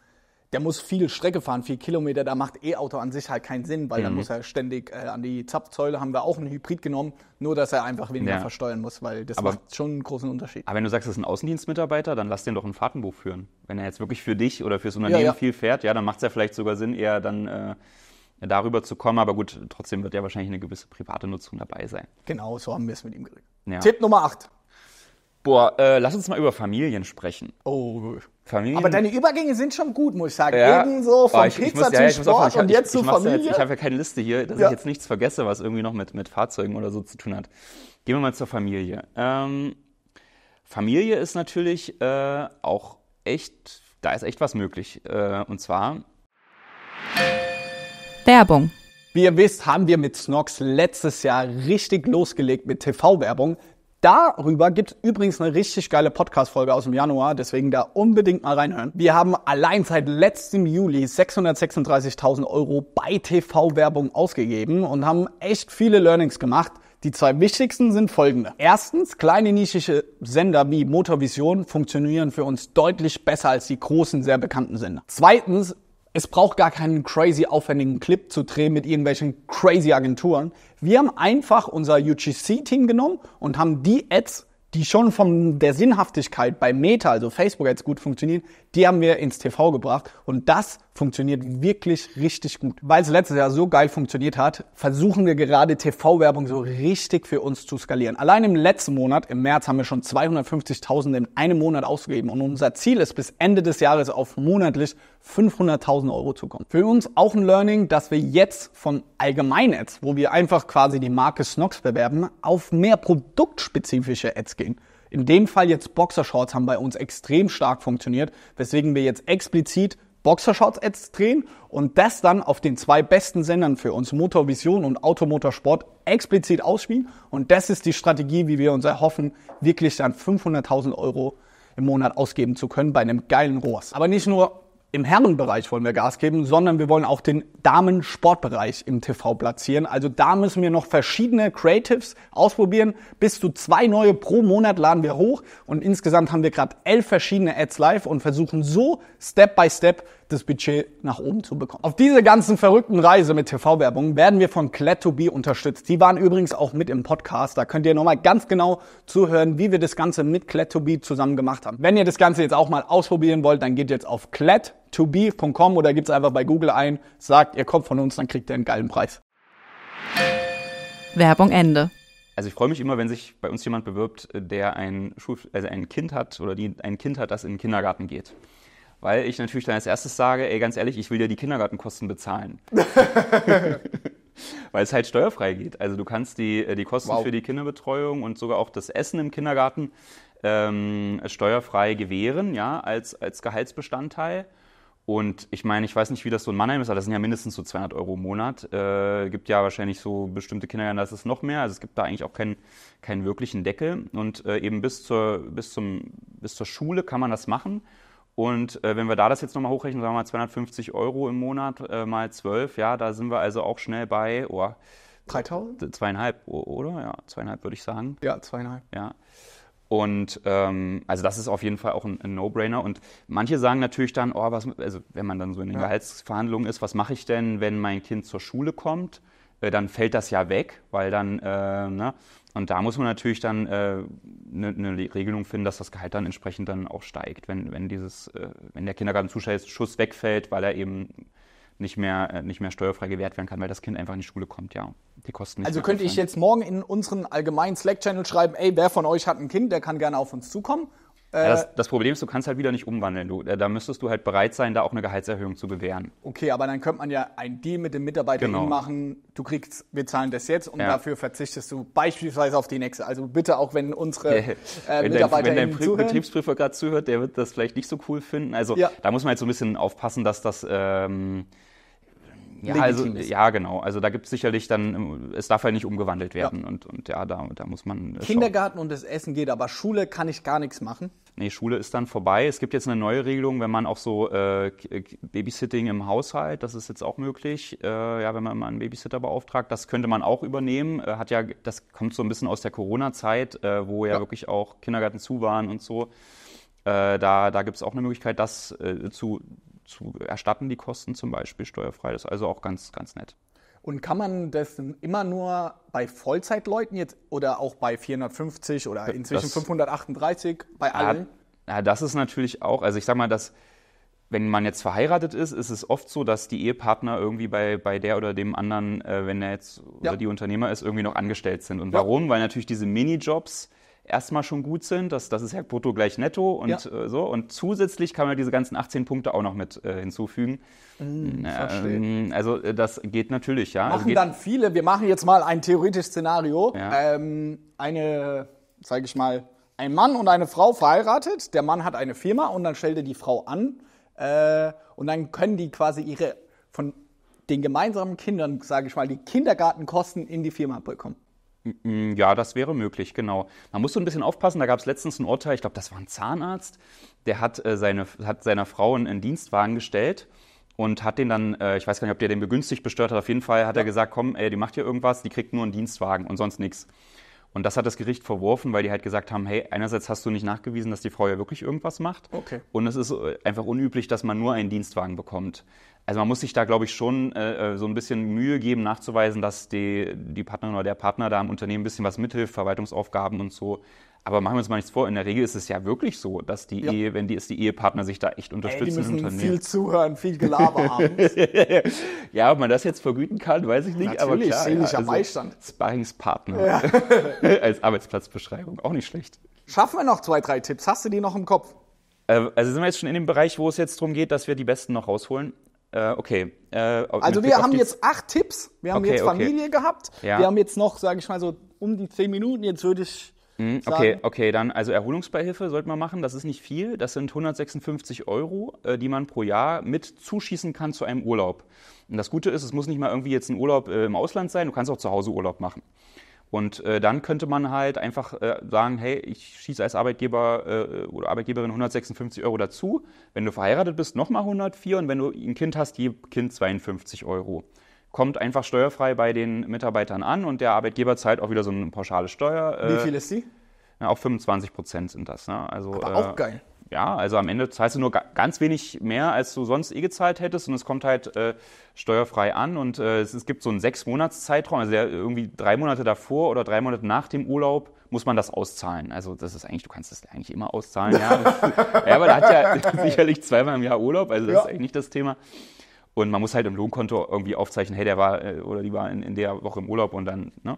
der muss viel Strecke fahren, vier Kilometer, da macht E-Auto an sich halt keinen Sinn, weil mhm. dann muss er ständig äh, an die Zapfzäule, haben wir auch einen Hybrid genommen, nur dass er einfach weniger ja. versteuern muss, weil das aber, macht schon einen großen Unterschied. Aber wenn du sagst, das ist ein Außendienstmitarbeiter, dann lass den doch ein Fahrtenbuch führen. Wenn er jetzt wirklich für dich oder fürs Unternehmen ja, ja. viel fährt, ja, dann macht es ja vielleicht sogar Sinn, eher dann äh, darüber zu kommen, aber gut, trotzdem wird ja wahrscheinlich eine gewisse private Nutzung dabei sein. Genau, so haben wir es mit ihm geregelt. Tipp Nummer 8. Boah, äh, lass uns mal über Familien sprechen. Oh. Familien. Aber deine Übergänge sind schon gut, muss ich sagen. Ja, Eben so vom boah, ich, Pizza ich muss, zum ja, Sport ich, und jetzt zur Familie. Jetzt, ich habe ja keine Liste hier, dass ja. ich jetzt nichts vergesse, was irgendwie noch mit, mit Fahrzeugen oder so zu tun hat. Gehen wir mal zur Familie. Ähm, Familie ist natürlich äh, auch echt, da ist echt was möglich. Äh, und zwar Werbung. Wie ihr wisst, haben wir mit Snox letztes Jahr richtig losgelegt mit TV-Werbung. Darüber gibt es übrigens eine richtig geile Podcast-Folge aus dem Januar, deswegen da unbedingt mal reinhören. Wir haben allein seit letztem Juli 636.000 Euro bei TV-Werbung ausgegeben und haben echt viele Learnings gemacht. Die zwei wichtigsten sind folgende. Erstens, kleine nischige Sender wie Motorvision funktionieren für uns deutlich besser als die großen, sehr bekannten Sender. Zweitens, es braucht gar keinen crazy aufwendigen Clip zu drehen mit irgendwelchen crazy Agenturen. Wir haben einfach unser UGC-Team genommen und haben die Ads, die schon von der Sinnhaftigkeit bei Meta, also Facebook Ads gut funktionieren, die haben wir ins TV gebracht und das funktioniert wirklich richtig gut. Weil es letztes Jahr so geil funktioniert hat, versuchen wir gerade TV-Werbung so richtig für uns zu skalieren. Allein im letzten Monat, im März, haben wir schon 250.000 in einem Monat ausgegeben und unser Ziel ist bis Ende des Jahres auf monatlich 500.000 Euro zu kommen. Für uns auch ein Learning, dass wir jetzt von allgemein Ads, wo wir einfach quasi die Marke Snox bewerben, auf mehr produktspezifische Ads gehen. In dem Fall jetzt Boxershorts haben bei uns extrem stark funktioniert, weswegen wir jetzt explizit Boxershorts-Ads drehen und das dann auf den zwei besten Sendern für uns, Motorvision und Automotorsport, explizit ausspielen. Und das ist die Strategie, wie wir uns erhoffen, wirklich dann 500.000 Euro im Monat ausgeben zu können bei einem geilen Rohrs. Aber nicht nur im Herrenbereich wollen wir Gas geben, sondern wir wollen auch den Damensportbereich im TV platzieren. Also da müssen wir noch verschiedene Creatives ausprobieren. Bis zu zwei neue pro Monat laden wir hoch und insgesamt haben wir gerade elf verschiedene Ads live und versuchen so Step by Step das Budget nach oben zu bekommen. Auf diese ganzen verrückten Reise mit TV-Werbung werden wir von Clat2B unterstützt. Die waren übrigens auch mit im Podcast. Da könnt ihr nochmal ganz genau zuhören, wie wir das Ganze mit Clat2B zusammen gemacht haben. Wenn ihr das Ganze jetzt auch mal ausprobieren wollt, dann geht jetzt auf clat2b.com oder gibt es einfach bei Google ein, sagt, ihr kommt von uns, dann kriegt ihr einen geilen Preis. Werbung Ende. Also ich freue mich immer, wenn sich bei uns jemand bewirbt, der ein, Schul also ein Kind hat oder die ein Kind hat, das in den Kindergarten geht weil ich natürlich dann als erstes sage, ey, ganz ehrlich, ich will dir die Kindergartenkosten bezahlen. weil es halt steuerfrei geht. Also du kannst die, äh, die Kosten wow. für die Kinderbetreuung und sogar auch das Essen im Kindergarten ähm, steuerfrei gewähren, ja, als, als Gehaltsbestandteil. Und ich meine, ich weiß nicht, wie das so in Mannheim ist, aber das sind ja mindestens so 200 Euro im Monat. Äh, gibt ja wahrscheinlich so bestimmte Kindergärten, das ist noch mehr. Also es gibt da eigentlich auch keinen, keinen wirklichen Deckel. Und äh, eben bis zur, bis, zum, bis zur Schule kann man das machen. Und äh, wenn wir da das jetzt nochmal hochrechnen, sagen wir mal 250 Euro im Monat äh, mal 12, ja, da sind wir also auch schnell bei oh, 3000? Zweieinhalb, oder? Ja, zweieinhalb würde ich sagen. Ja, zweieinhalb. Ja. Und ähm, also das ist auf jeden Fall auch ein, ein No-Brainer. Und manche sagen natürlich dann, oh, was, also wenn man dann so in den ja. Gehaltsverhandlungen ist, was mache ich denn, wenn mein Kind zur Schule kommt? Äh, dann fällt das ja weg, weil dann, äh, ne? und da muss man natürlich dann eine äh, ne, ne Regelung finden, dass das Gehalt dann entsprechend dann auch steigt, wenn, wenn dieses, äh, wenn der Kindergartenzuschuss wegfällt, weil er eben nicht mehr, nicht mehr steuerfrei gewährt werden kann, weil das Kind einfach in die Schule kommt, ja. Die Kosten nicht Also könnte ich jetzt morgen in unseren allgemeinen Slack-Channel schreiben, ey, wer von euch hat ein Kind, der kann gerne auf uns zukommen ja, das, äh, das, Problem ist, du kannst halt wieder nicht umwandeln. Du, äh, da müsstest du halt bereit sein, da auch eine Gehaltserhöhung zu gewähren. Okay, aber dann könnte man ja einen Deal mit dem Mitarbeiter genau. machen. Du kriegst, wir zahlen das jetzt und ja. dafür verzichtest du beispielsweise auf die nächste. Also bitte auch, wenn unsere äh, wenn Mitarbeiter dein, Wenn dein Betriebsprüfer gerade zuhört, der wird das vielleicht nicht so cool finden. Also ja. da muss man jetzt halt so ein bisschen aufpassen, dass das ähm, ja, also, ist. Ja, genau. Also da gibt es sicherlich dann, es darf halt nicht umgewandelt werden. Ja. Und, und ja, da, da muss man. Äh, Kindergarten schauen. und das Essen geht, aber Schule kann ich gar nichts machen. Nee, Schule ist dann vorbei. Es gibt jetzt eine neue Regelung, wenn man auch so äh, Babysitting im Haushalt, das ist jetzt auch möglich. Äh, ja, wenn man mal einen Babysitter beauftragt, das könnte man auch übernehmen. Äh, hat ja, das kommt so ein bisschen aus der Corona-Zeit, äh, wo ja, ja wirklich auch Kindergarten zu waren und so äh, da, da gibt es auch eine Möglichkeit, das äh, zu, zu erstatten, die Kosten zum Beispiel steuerfrei. Das ist also auch ganz, ganz nett. Und kann man das immer nur bei Vollzeitleuten jetzt oder auch bei 450 oder inzwischen das, 538 bei allen? Ja, das ist natürlich auch, also ich sag mal, dass wenn man jetzt verheiratet ist, ist es oft so, dass die Ehepartner irgendwie bei, bei der oder dem anderen, äh, wenn er jetzt ja. oder die Unternehmer ist, irgendwie noch angestellt sind. Und warum? Weil natürlich diese Minijobs erstmal schon gut sind. Das, das ist ja brutto gleich netto und ja. äh, so. Und zusätzlich kann man diese ganzen 18 Punkte auch noch mit äh, hinzufügen. Mm, ähm, also äh, das geht natürlich, ja. Also machen also dann viele, wir machen jetzt mal ein theoretisches Szenario. Ja. Ähm, eine, sage ich mal, ein Mann und eine Frau verheiratet, der Mann hat eine Firma und dann stellt er die Frau an äh, und dann können die quasi ihre von den gemeinsamen Kindern, sage ich mal, die Kindergartenkosten in die Firma bekommen. Mm, ja, das wäre möglich, genau. Man muss so ein bisschen aufpassen, da gab es letztens ein Urteil, ich glaube, das war ein Zahnarzt, der hat, äh, seine, hat seiner Frau einen Dienstwagen gestellt und hat den dann, äh, ich weiß gar nicht, ob der den begünstigt bestört hat, auf jeden Fall hat ja. er gesagt, komm, ey, die macht hier irgendwas, die kriegt nur einen Dienstwagen und sonst nichts. Und das hat das Gericht verworfen, weil die halt gesagt haben, hey, einerseits hast du nicht nachgewiesen, dass die Frau ja wirklich irgendwas macht. Okay. Und es ist äh, einfach unüblich, dass man nur einen Dienstwagen bekommt. Also man muss sich da, glaube ich, schon äh, äh, so ein bisschen Mühe geben, nachzuweisen, dass die, die Partnerin oder der Partner da im Unternehmen ein bisschen was mithilft, Verwaltungsaufgaben und so. Aber machen wir uns mal nichts vor, in der Regel ist es ja wirklich so, dass die ja. Ehe, wenn die ist die Ehepartner sich da echt unterstützen Ey, die müssen viel zuhören, viel Gelaber haben. ja, ob man das jetzt vergüten kann, weiß ich nicht, Natürlich, aber klar, seelischer ja, also Beistand. Sparringspartner ja. als Arbeitsplatzbeschreibung, auch nicht schlecht. Schaffen wir noch zwei, drei Tipps? Hast du die noch im Kopf? Äh, also sind wir jetzt schon in dem Bereich, wo es jetzt darum geht, dass wir die Besten noch rausholen. Äh, okay. Äh, also wir haben jetzt acht Tipps. Wir haben okay, jetzt Familie okay. gehabt. Ja. Wir haben jetzt noch, sage ich mal so, um die zehn Minuten. Jetzt würde ich mhm, Okay, sagen. okay, dann also Erholungsbeihilfe sollte man machen. Das ist nicht viel. Das sind 156 Euro, äh, die man pro Jahr mit zuschießen kann zu einem Urlaub. Und das Gute ist, es muss nicht mal irgendwie jetzt ein Urlaub äh, im Ausland sein. Du kannst auch zu Hause Urlaub machen. Und äh, dann könnte man halt einfach äh, sagen, hey, ich schieße als Arbeitgeber äh, oder Arbeitgeberin 156 Euro dazu. Wenn du verheiratet bist, nochmal 104 und wenn du ein Kind hast, je Kind 52 Euro. Kommt einfach steuerfrei bei den Mitarbeitern an und der Arbeitgeber zahlt auch wieder so eine pauschale Steuer. Äh, Wie viel ist die? Ja, auch 25 Prozent sind das. Ne? Also, Aber äh, auch geil ja, also am Ende zahlst du nur ganz wenig mehr, als du sonst eh gezahlt hättest und es kommt halt äh, steuerfrei an und äh, es, es, gibt so einen sechs Monats Zeitraum, also irgendwie drei Monate davor oder drei Monate nach dem Urlaub muss man das auszahlen. Also das ist eigentlich, du kannst das eigentlich immer auszahlen, ja. ja aber da hat ja sicherlich zweimal im Jahr Urlaub, also das ja. ist eigentlich nicht das Thema. Und man muss halt im Lohnkonto irgendwie aufzeichnen, hey, der war äh, oder die war in, in der Woche im Urlaub und dann, ne?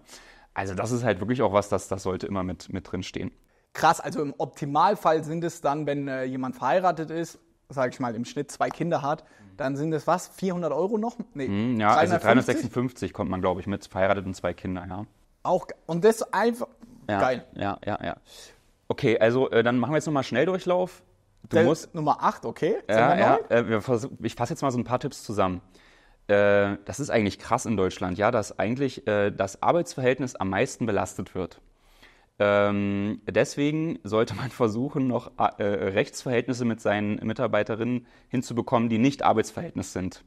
Also das ist halt wirklich auch was, das, das sollte immer mit, mit drin stehen krass. Also im Optimalfall sind es dann, wenn äh, jemand verheiratet ist, sage ich mal, im Schnitt zwei Kinder hat, dann sind es was, 400 Euro noch? Nee, hm, ja, 350? also 356 kommt man, glaube ich, mit verheiratet und zwei Kinder, ja. Auch, und das einfach, ja, geil. Ja, ja, ja. Okay, also äh, dann machen wir jetzt nochmal Schnelldurchlauf. Du Der musst, Nummer 8, okay. Ja, ja, äh, ich fasse jetzt mal so ein paar Tipps zusammen. Äh, das ist eigentlich krass in Deutschland, ja, dass eigentlich äh, das Arbeitsverhältnis am meisten belastet wird. Ähm, deswegen sollte man versuchen, noch äh, äh, Rechtsverhältnisse mit seinen Mitarbeiterinnen hinzubekommen, die nicht Arbeitsverhältnis sind.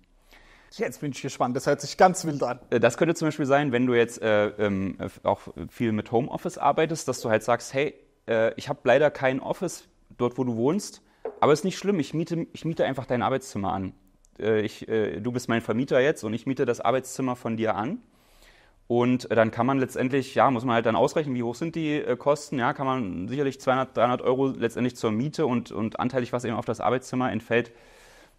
Jetzt bin ich gespannt, das hört sich ganz wild an. Äh, das könnte zum Beispiel sein, wenn du jetzt äh, ähm, auch viel mit Homeoffice arbeitest, dass du halt sagst, hey, äh, ich habe leider kein Office dort, wo du wohnst, aber es ist nicht schlimm, ich miete, ich miete einfach dein Arbeitszimmer an. Äh, ich, du bist mein Vermieter jetzt und ich miete das Arbeitszimmer von dir an und äh, dann kann man letztendlich, ja, muss man halt dann ausrechnen, wie hoch sind die äh, Kosten. Ja, kann man sicherlich 200, 300 Euro letztendlich zur Miete und, und anteilig, was eben auf das Arbeitszimmer entfällt,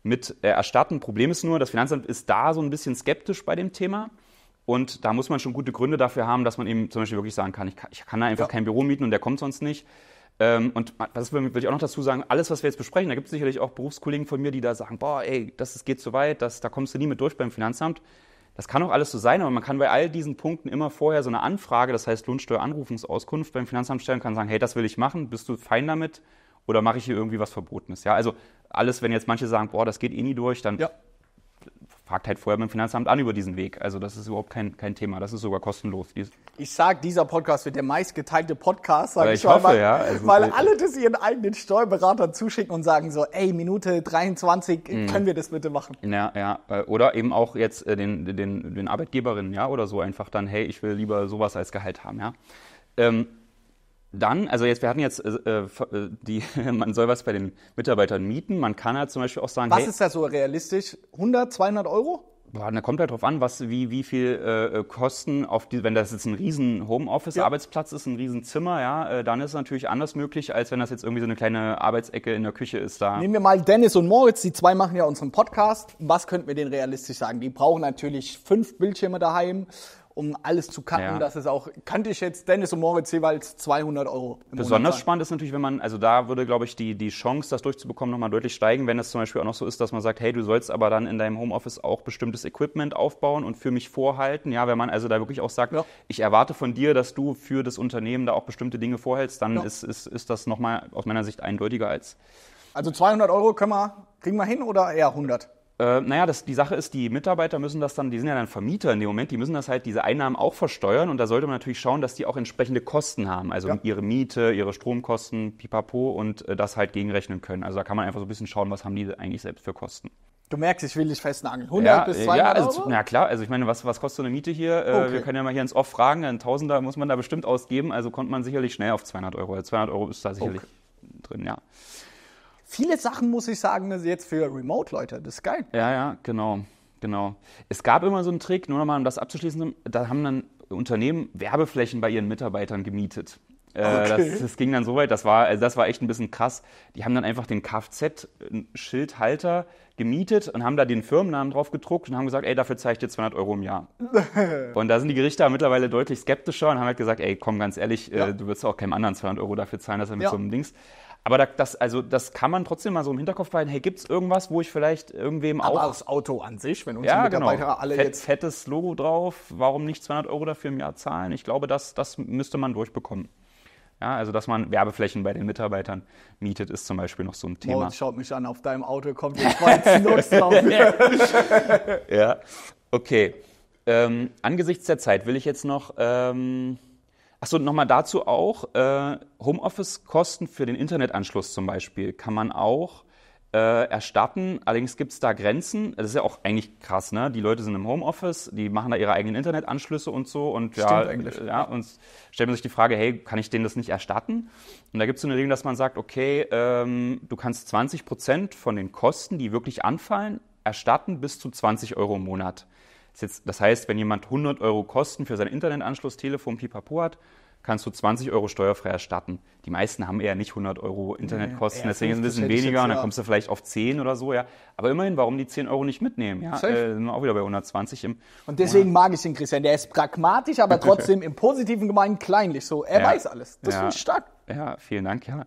mit äh, erstatten. Problem ist nur, das Finanzamt ist da so ein bisschen skeptisch bei dem Thema. Und da muss man schon gute Gründe dafür haben, dass man eben zum Beispiel wirklich sagen kann, ich kann, ich kann da einfach ja. kein Büro mieten und der kommt sonst nicht. Ähm, und das würde ich auch noch dazu sagen, alles, was wir jetzt besprechen, da gibt es sicherlich auch Berufskollegen von mir, die da sagen, boah, ey, das, geht zu weit, das, da kommst du nie mit durch beim Finanzamt. Das kann auch alles so sein, aber man kann bei all diesen Punkten immer vorher so eine Anfrage, das heißt Lohnsteueranrufungsauskunft beim Finanzamt stellen, kann sagen, hey, das will ich machen, bist du fein damit oder mache ich hier irgendwie was Verbotenes? Ja, also alles, wenn jetzt manche sagen, boah, das geht eh nie durch, dann ja fragt halt vorher beim Finanzamt an über diesen Weg. Also das ist überhaupt kein, kein Thema. Das ist sogar kostenlos. Ich sage, dieser Podcast wird der meistgeteilte Podcast, sage ich, ich hoffe, mal, ja. also weil alle das ihren eigenen Steuerberatern zuschicken und sagen so, ey, Minute 23, mhm. können wir das bitte machen? Ja, ja. Äh, oder eben auch jetzt äh, den, den, den Arbeitgeberinnen, ja, oder so einfach dann, hey, ich will lieber sowas als Gehalt haben, ja. Ähm, dann, also jetzt, wir hatten jetzt äh, äh, äh die, man soll was bei den Mitarbeitern mieten. Man kann halt zum Beispiel auch sagen, was hey, ist da so realistisch? 100, 200 Euro? Boah, da kommt halt drauf an, was, wie, wie viel äh, Kosten auf die, wenn das jetzt ein riesen Homeoffice-Arbeitsplatz ja. ist, ein riesen Zimmer, ja, äh, dann ist es natürlich anders möglich, als wenn das jetzt irgendwie so eine kleine Arbeitsecke in der Küche ist da. Nehmen wir mal Dennis und Moritz, die zwei machen ja unseren Podcast. Was könnten wir denen realistisch sagen? Die brauchen natürlich fünf Bildschirme daheim um alles zu cutten, ja. dass es auch, kannte ich jetzt Dennis und Moritz jeweils 200 Euro. Im Besonders spannend ist natürlich, wenn man, also da würde, glaube ich, die, die Chance, das durchzubekommen, nochmal deutlich steigen, wenn es zum Beispiel auch noch so ist, dass man sagt, hey, du sollst aber dann in deinem Homeoffice auch bestimmtes Equipment aufbauen und für mich vorhalten. Ja, wenn man also da wirklich auch sagt, ja. ich erwarte von dir, dass du für das Unternehmen da auch bestimmte Dinge vorhältst, dann ja. ist, ist, ist das nochmal aus meiner Sicht eindeutiger als. Also 200 Euro können wir, kriegen wir hin oder eher 100? Äh, naja, das, die Sache ist, die Mitarbeiter müssen das dann, die sind ja dann Vermieter in dem Moment, die müssen das halt, diese Einnahmen auch versteuern und da sollte man natürlich schauen, dass die auch entsprechende Kosten haben, also ja. ihre Miete, ihre Stromkosten, pipapo und äh, das halt gegenrechnen können. Also da kann man einfach so ein bisschen schauen, was haben die eigentlich selbst für Kosten. Du merkst, ich will dich festnageln. 100 ja, bis 200 äh, ja, also, Euro? Ja, klar, also ich meine, was, was kostet so eine Miete hier? Äh, okay. Wir können ja mal hier ins Off fragen, ein Tausender muss man da bestimmt ausgeben, also kommt man sicherlich schnell auf 200 Euro. 200 Euro ist da sicherlich okay. drin, ja viele Sachen, muss ich sagen, jetzt für Remote-Leute. Das ist geil. Ja, ja, genau. Genau. Es gab immer so einen Trick, nur nochmal, um das abzuschließen, da haben dann Unternehmen Werbeflächen bei ihren Mitarbeitern gemietet. Äh, okay. Das, das, ging dann so weit, das war, also das war echt ein bisschen krass. Die haben dann einfach den Kfz-Schildhalter gemietet und haben da den Firmennamen drauf gedruckt und haben gesagt, ey, dafür zahle ich dir 200 Euro im Jahr. und da sind die Gerichte mittlerweile deutlich skeptischer und haben halt gesagt, ey, komm, ganz ehrlich, äh, ja. du würdest auch keinem anderen 200 Euro dafür zahlen, dass er mit ja. so einem Dings. Aber das, also das kann man trotzdem mal so im Hinterkopf behalten. Hey, gibt es irgendwas, wo ich vielleicht irgendwem auch... Aber das Auto an sich, wenn unsere ja, genau. Mitarbeiter genau. alle Fett, jetzt... Fettes Logo drauf, warum nicht 200 Euro dafür im Jahr zahlen? Ich glaube, das, das müsste man durchbekommen. Ja, also dass man Werbeflächen bei den Mitarbeitern mietet, ist zum Beispiel noch so ein Thema. Moritz schaut mich an, auf deinem Auto kommt jetzt Lux drauf. ja, okay. Ähm, angesichts der Zeit will ich jetzt noch... Ähm Achso, nochmal dazu auch, äh, Homeoffice-Kosten für den Internetanschluss zum Beispiel kann man auch äh, erstatten. Allerdings gibt es da Grenzen. Das ist ja auch eigentlich krass, ne? Die Leute sind im Homeoffice, die machen da ihre eigenen Internetanschlüsse und so. Und Stimmt ja, eigentlich. ja, und stellt man sich die Frage, hey, kann ich denen das nicht erstatten? Und da gibt es so eine Regel, dass man sagt, okay, ähm, du kannst 20 Prozent von den Kosten, die wirklich anfallen, erstatten bis zu 20 Euro im Monat. Das heißt, wenn jemand 100 Euro Kosten für sein Internetanschluss, Telefon, Pipapo hat, kannst du 20 Euro steuerfrei erstatten. Die meisten haben eher nicht 100 Euro Internetkosten, nee, deswegen ist es ein bisschen weniger und dann kommst du vielleicht auf 10 oder so, ja. Aber immerhin, warum die 10 Euro nicht mitnehmen? Ja, äh, sind wir auch wieder bei 120 im Und deswegen Monat. mag ich den Christian, der ist pragmatisch, aber trotzdem im positiven gemeinen kleinlich, so, er ja. weiß alles. Das ja. finde ich stark. Ja, vielen Dank, ja.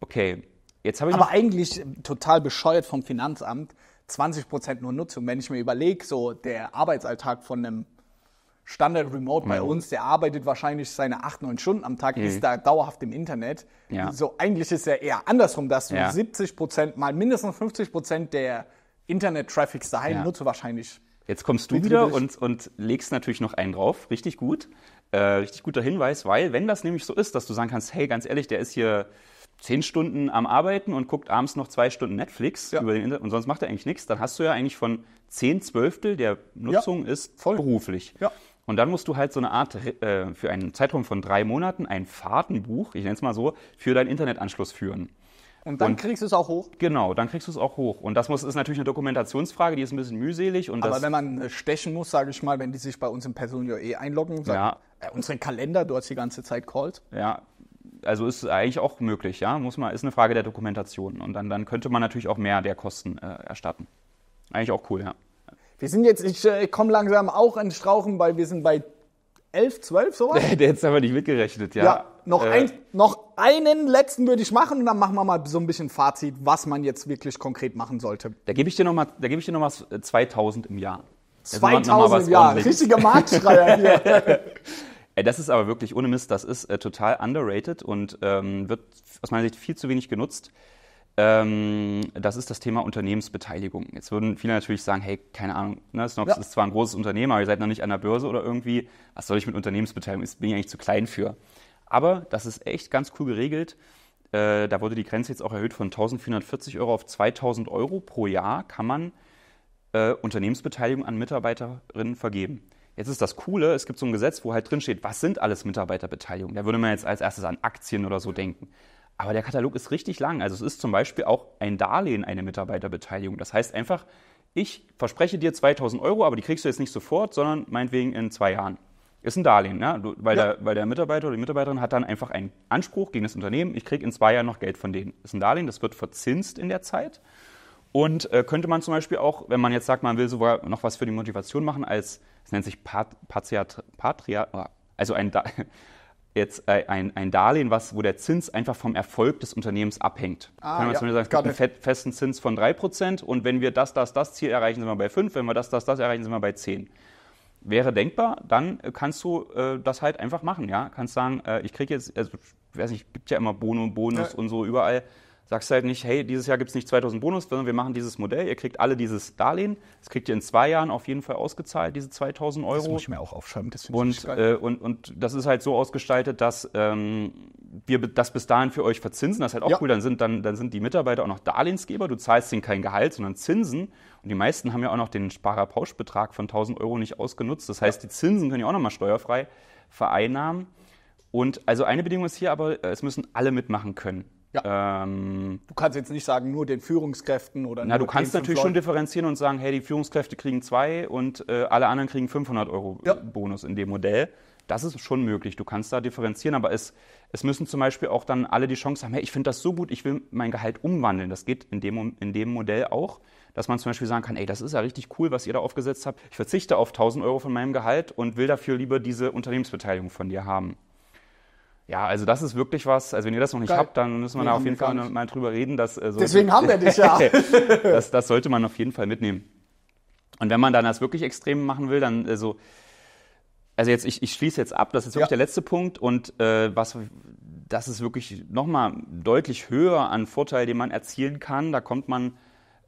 Okay, jetzt habe ich Aber eigentlich total bescheuert vom Finanzamt, 20 Prozent nur Nutzung. Wenn ich mir überlege, so der Arbeitsalltag von einem Standard Remote bei mhm. uns, der arbeitet wahrscheinlich seine 8, 9 Stunden am Tag, mhm. ist da dauerhaft im Internet. Ja. So eigentlich ist ja eher andersrum, dass du ja. 70 Prozent mal mindestens 50 Prozent der Internet-Traffics daheim ja. nutze wahrscheinlich. Jetzt kommst du wieder und, und legst natürlich noch einen drauf. Richtig gut. Äh, richtig guter Hinweis, weil wenn das nämlich so ist, dass du sagen kannst, hey, ganz ehrlich, der ist hier zehn Stunden am Arbeiten und guckt abends noch zwei Stunden Netflix ja. über den Internet und sonst macht er eigentlich nichts, dann hast du ja eigentlich von zehn Zwölftel der Nutzung ja, ist voll. beruflich. Ja. Und dann musst du halt so eine Art, äh, für einen Zeitraum von drei Monaten, ein Fahrtenbuch, ich nenne es mal so, für deinen Internetanschluss führen. Und dann und, kriegst du es auch hoch? Genau, dann kriegst du es auch hoch. Und das muss, ist natürlich eine Dokumentationsfrage, die ist ein bisschen mühselig. Und Aber wenn man äh, stechen muss, sage ich mal, wenn die sich bei uns im Personio eh einloggen, sagen, ja. Äh, unseren Kalender, du hast die ganze Zeit Calls. Ja, also ist eigentlich auch möglich, ja. Muss man, ist eine Frage der Dokumentation. Und dann, dann könnte man natürlich auch mehr der Kosten äh, erstatten. Eigentlich auch cool, ja. Wir sind jetzt, ich äh, komme langsam auch an Strauchen, weil wir sind bei 11, 12, sowas. der hätte aber nicht mitgerechnet, ja. Ja, noch, äh. ein, noch einen letzten würde ich machen und dann machen wir mal so ein bisschen Fazit, was man jetzt wirklich konkret machen sollte. Da gebe ich dir nochmal noch mal 2000 äh, im Jahr. 2000 im Jahr, richtiger Marktschreier hier. das ist aber wirklich ohne Mist, das ist äh, total underrated und ähm, wird aus meiner Sicht viel zu wenig genutzt. Ähm, das ist das Thema Unternehmensbeteiligung. Jetzt würden viele natürlich sagen, hey, keine Ahnung, ne, Snox ja. ist zwar ein großes Unternehmen, aber ihr seid noch nicht an der Börse oder irgendwie. Was soll ich mit Unternehmensbeteiligung? Ich bin ich eigentlich zu klein für. Aber das ist echt ganz cool geregelt. Äh, da wurde die Grenze jetzt auch erhöht von 1440 Euro auf 2000 Euro pro Jahr kann man äh, Unternehmensbeteiligung an Mitarbeiterinnen vergeben. Jetzt ist das Coole, es gibt so ein Gesetz, wo halt drin steht, was sind alles Mitarbeiterbeteiligungen. Da würde man jetzt als erstes an Aktien oder so denken. Aber der Katalog ist richtig lang. Also es ist zum Beispiel auch ein Darlehen eine Mitarbeiterbeteiligung. Das heißt einfach, ich verspreche dir 2000 Euro, aber die kriegst du jetzt nicht sofort, sondern meinetwegen in zwei Jahren. Ist ein Darlehen, ne? weil, ja. der, weil der Mitarbeiter oder die Mitarbeiterin hat dann einfach einen Anspruch gegen das Unternehmen, ich kriege in zwei Jahren noch Geld von denen. Ist ein Darlehen, das wird verzinst in der Zeit und äh, könnte man zum Beispiel auch, wenn man jetzt sagt, man will sogar noch was für die Motivation machen, als, es nennt sich Pat, Patria, ah, also ein, da jetzt äh, ein, ein Darlehen, was, wo der Zins einfach vom Erfolg des Unternehmens abhängt. Ah, Kann man ja, zum Beispiel sagen, es gibt einen it. festen Zins von 3% und wenn wir das, das, das Ziel erreichen, sind wir bei 5, wenn wir das, das, das erreichen, sind wir bei 10. Wäre denkbar, dann äh, kannst du äh, das halt einfach machen, ja. Kannst sagen, äh, ich kriege jetzt, also ich weiß nicht, gibt ja immer Bono, Bonus ja. und so überall. Sagst du halt nicht, hey, dieses Jahr gibt es nicht 2000 Bonus, sondern wir machen dieses Modell, ihr kriegt alle dieses Darlehen, das kriegt ihr in zwei Jahren auf jeden Fall ausgezahlt, diese 2000 Euro. Das muss ich mir auch aufschreiben, das finde ich geil. Äh, und, und das ist halt so ausgestaltet, dass ähm, wir das bis dahin für euch verzinsen, das ist halt auch ja. cool, dann sind, dann, dann sind die Mitarbeiter auch noch Darlehensgeber, du zahlst denen kein Gehalt, sondern Zinsen und die meisten haben ja auch noch den Sparerpauschbetrag von 1000 Euro nicht ausgenutzt, das heißt, ja. die Zinsen können ja auch nochmal steuerfrei vereinnahmen. Und also eine Bedingung ist hier aber, äh, es müssen alle mitmachen können. Ja. Ähm, du kannst jetzt nicht sagen, nur den Führungskräften oder Na, du kannst natürlich schon differenzieren und sagen, hey, die Führungskräfte kriegen zwei und äh, alle anderen kriegen 500 Euro äh, ja. Bonus in dem Modell. Das ist schon möglich. Du kannst da differenzieren, aber es, es müssen zum Beispiel auch dann alle die Chance haben, hey, ich finde das so gut, ich will mein Gehalt umwandeln. Das geht in dem, in dem Modell auch, dass man zum Beispiel sagen kann, ey, das ist ja richtig cool, was ihr da aufgesetzt habt. Ich verzichte auf 1000 Euro von meinem Gehalt und will dafür lieber diese Unternehmensbeteiligung von dir haben. Ja, also das ist wirklich was. Also wenn ihr das noch nicht Geil. habt, dann müssen wir nee, da auf jeden Fall mal drüber reden. Dass, äh, Deswegen haben wir dich ja. das, das, sollte man auf jeden Fall mitnehmen. Und wenn man dann das wirklich extrem machen will, dann äh, so. Also jetzt, ich, ich schließe jetzt ab, das ist wirklich ja. der letzte Punkt. Und äh, was, das ist wirklich nochmal deutlich höher an Vorteil, den man erzielen kann. Da kommt man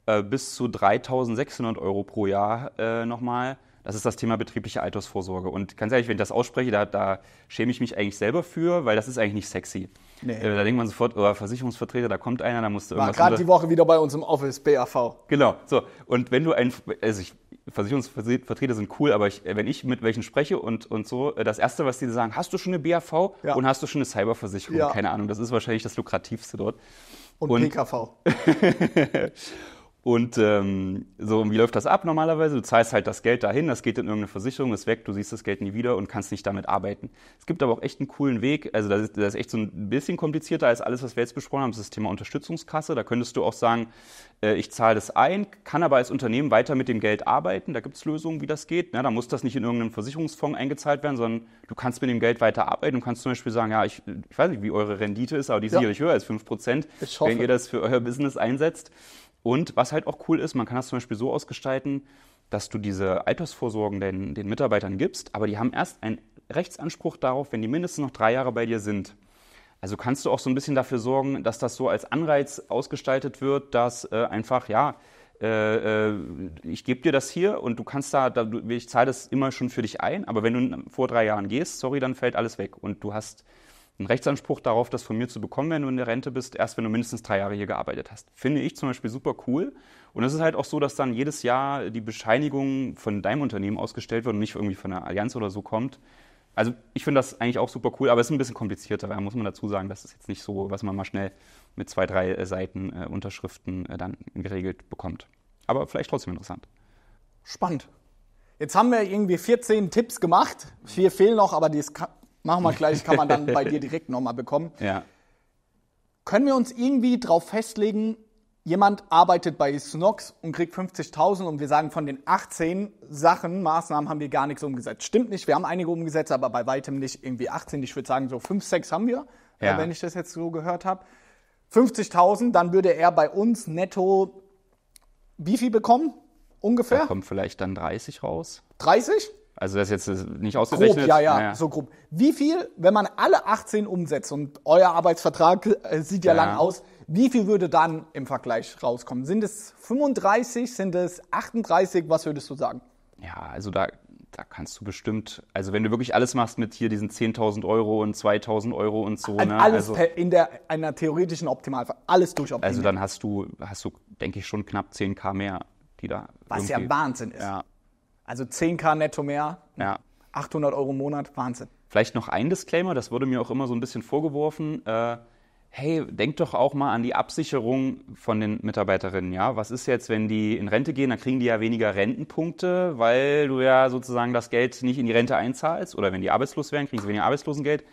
äh, bis zu 3.600 Euro pro Jahr äh, nochmal das ist das Thema betriebliche Altersvorsorge. Und ganz ehrlich, wenn ich das ausspreche, da, da schäme ich mich eigentlich selber für, weil das ist eigentlich nicht sexy. Nee. Äh, da denkt man sofort, oh, Versicherungsvertreter, da kommt einer, da musst du irgendwas. War gerade die Woche wieder bei uns im Office, BAV. Genau. So. Und wenn du ein, also ich, Versicherungsvertreter sind cool, aber ich, äh, wenn ich mit welchen spreche und, und so, äh, das Erste, was die sagen, hast du schon eine BAV ja. und hast du schon eine Cyberversicherung? Ja. Keine Ahnung, das ist wahrscheinlich das Lukrativste dort. Und, und PKV. Und ähm, so, wie läuft das ab normalerweise? Du zahlst halt das Geld dahin, das geht in irgendeine Versicherung, ist weg, du siehst das Geld nie wieder und kannst nicht damit arbeiten. Es gibt aber auch echt einen coolen Weg, also das ist, das ist echt so ein bisschen komplizierter als alles, was wir jetzt besprochen haben, das ist das Thema Unterstützungskasse. Da könntest du auch sagen, äh, ich zahle das ein, kann aber als Unternehmen weiter mit dem Geld arbeiten. Da gibt es Lösungen, wie das geht. Ne? Da muss das nicht in irgendeinen Versicherungsfonds eingezahlt werden, sondern du kannst mit dem Geld weiter arbeiten. Du kannst zum Beispiel sagen, ja, ich, ich weiß nicht, wie eure Rendite ist, aber die ist ja. sicherlich höher als 5%, wenn ihr das für euer Business einsetzt. Und was halt auch cool ist, man kann das zum Beispiel so ausgestalten, dass du diese Altersvorsorgen den, den Mitarbeitern gibst, aber die haben erst einen Rechtsanspruch darauf, wenn die mindestens noch drei Jahre bei dir sind. Also kannst du auch so ein bisschen dafür sorgen, dass das so als Anreiz ausgestaltet wird, dass äh, einfach, ja, äh, äh ich gebe dir das hier und du kannst da, da ich zahle das immer schon für dich ein, aber wenn du vor drei Jahren gehst, sorry, dann fällt alles weg und du hast einen Rechtsanspruch darauf, das von mir zu bekommen, wenn du in der Rente bist, erst wenn du mindestens drei Jahre hier gearbeitet hast. Finde ich zum Beispiel super cool. Und es ist halt auch so, dass dann jedes Jahr die Bescheinigung von deinem Unternehmen ausgestellt wird und nicht irgendwie von der Allianz oder so kommt. Also ich finde das eigentlich auch super cool, aber es ist ein bisschen komplizierter, da muss man dazu sagen, das ist jetzt nicht so, was man mal schnell mit zwei, drei äh, Seiten äh, Unterschriften äh, dann geregelt bekommt. Aber vielleicht trotzdem interessant. Spannend. Jetzt haben wir irgendwie 14 Tipps gemacht. Vier fehlen noch, aber die ist Machen wir gleich, kann man dann bei dir direkt nochmal bekommen. Ja. Können wir uns irgendwie darauf festlegen, jemand arbeitet bei Snox und kriegt 50.000 und wir sagen, von den 18 Sachen, Maßnahmen haben wir gar nichts umgesetzt. Stimmt nicht, wir haben einige umgesetzt, aber bei weitem nicht irgendwie 18. Ich würde sagen, so 5, 6 haben wir, äh, ja. wenn ich das jetzt so gehört habe. 50.000, dann würde er bei uns netto wie viel bekommen? Ungefähr? Da kommt vielleicht dann 30 raus. 30? Also das ist jetzt nicht ausgerechnet. Grob, ja, ja, naja. so grob. Wie viel, wenn man alle 18 umsetzt und euer Arbeitsvertrag äh, sieht ja, ja lang aus, wie viel würde dann im Vergleich rauskommen? Sind es 35, sind es 38, was würdest du sagen? Ja, also da, da kannst du bestimmt, also wenn du wirklich alles machst mit hier diesen 10.000 Euro und 2.000 Euro und so. Also ne? Alles also, in der, einer theoretischen Optimalfall, alles durchoptimiert. Also dann hast du, hast du, denke ich, schon knapp 10k mehr, die da. Was ja Wahnsinn ist. Ja. Also 10k netto mehr, ja. 800 Euro im Monat, Wahnsinn. Vielleicht noch ein Disclaimer, das wurde mir auch immer so ein bisschen vorgeworfen. Äh, hey, denk doch auch mal an die Absicherung von den Mitarbeiterinnen, ja? Was ist jetzt, wenn die in Rente gehen, dann kriegen die ja weniger Rentenpunkte, weil du ja sozusagen das Geld nicht in die Rente einzahlst. Oder wenn die arbeitslos wären, kriegen sie weniger Arbeitslosengeld.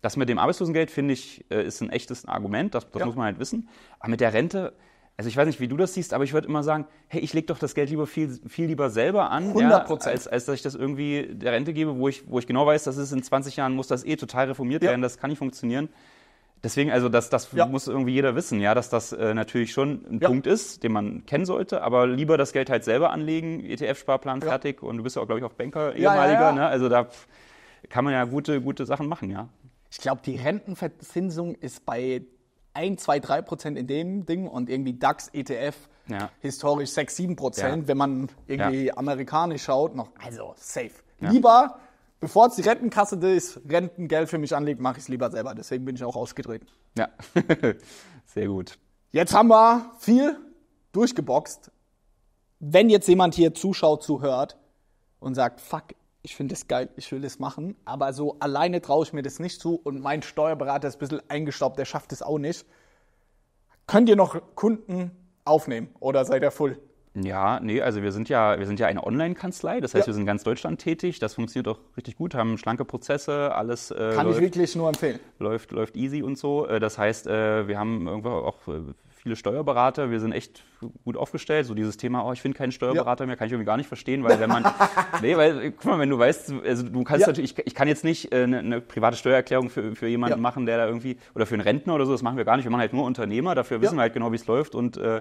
Das mit dem Arbeitslosengeld, finde ich, äh, ist ein echtes Argument, das, das ja. muss man halt wissen. Aber mit der Rente, also ich weiß nicht, wie du das siehst, aber ich würde immer sagen, hey, ich lege doch das Geld lieber viel, viel lieber selber an, 100 ja, als, als dass ich das irgendwie der Rente gebe, wo ich, wo ich genau weiß, dass es in 20 Jahren muss das eh total reformiert ja. werden, das kann nicht funktionieren. Deswegen, also das, das ja. muss irgendwie jeder wissen, ja, dass das äh, natürlich schon ein ja. Punkt ist, den man kennen sollte, aber lieber das Geld halt selber anlegen, ETF-Sparplan, ja. fertig. Und du bist ja auch, glaube ich, auch Banker, ehemaliger, Ne? also da kann man ja gute, gute Sachen machen, ja. Ich glaube, die Rentenverzinsung ist bei 1, 2, 3 Prozent in dem Ding und irgendwie DAX, ETF, ja. historisch 6, 7 Prozent, ja. wenn man irgendwie ja. amerikanisch schaut, noch, also safe. Lieber, bevor es die Rentenkasse ist, Rentengeld für mich anlegt, mache ich es lieber selber. Deswegen bin ich auch ausgedreht. Ja, sehr gut. Jetzt haben wir viel durchgeboxt. Wenn jetzt jemand hier zuschaut, zuhört und sagt, fuck, ich finde das geil, ich will das machen, aber so alleine traue ich mir das nicht zu und mein Steuerberater ist ein bisschen eingestaubt, der schafft es auch nicht. Könnt ihr noch Kunden aufnehmen oder seid ihr voll? Ja, nee, also wir sind ja, wir sind ja eine Online-Kanzlei, das heißt, ja. wir sind ganz Deutschland tätig, das funktioniert auch richtig gut, haben schlanke Prozesse, alles. Äh, Kann läuft, ich wirklich nur empfehlen. Läuft, läuft easy und so. Äh, das heißt, äh, wir haben irgendwo auch äh, viele Steuerberater, wir sind echt gut aufgestellt. So dieses Thema, oh, ich finde keinen Steuerberater ja. mehr, kann ich irgendwie gar nicht verstehen, weil wenn man, nee, weil, guck mal, wenn du weißt, also du kannst ja. natürlich, ich, ich, kann jetzt nicht eine, äh, eine private Steuererklärung für, für jemanden ja. machen, der da irgendwie, oder für einen Rentner oder so, das machen wir gar nicht. Wir machen halt nur Unternehmer, dafür wissen wir halt genau, wie es läuft und äh,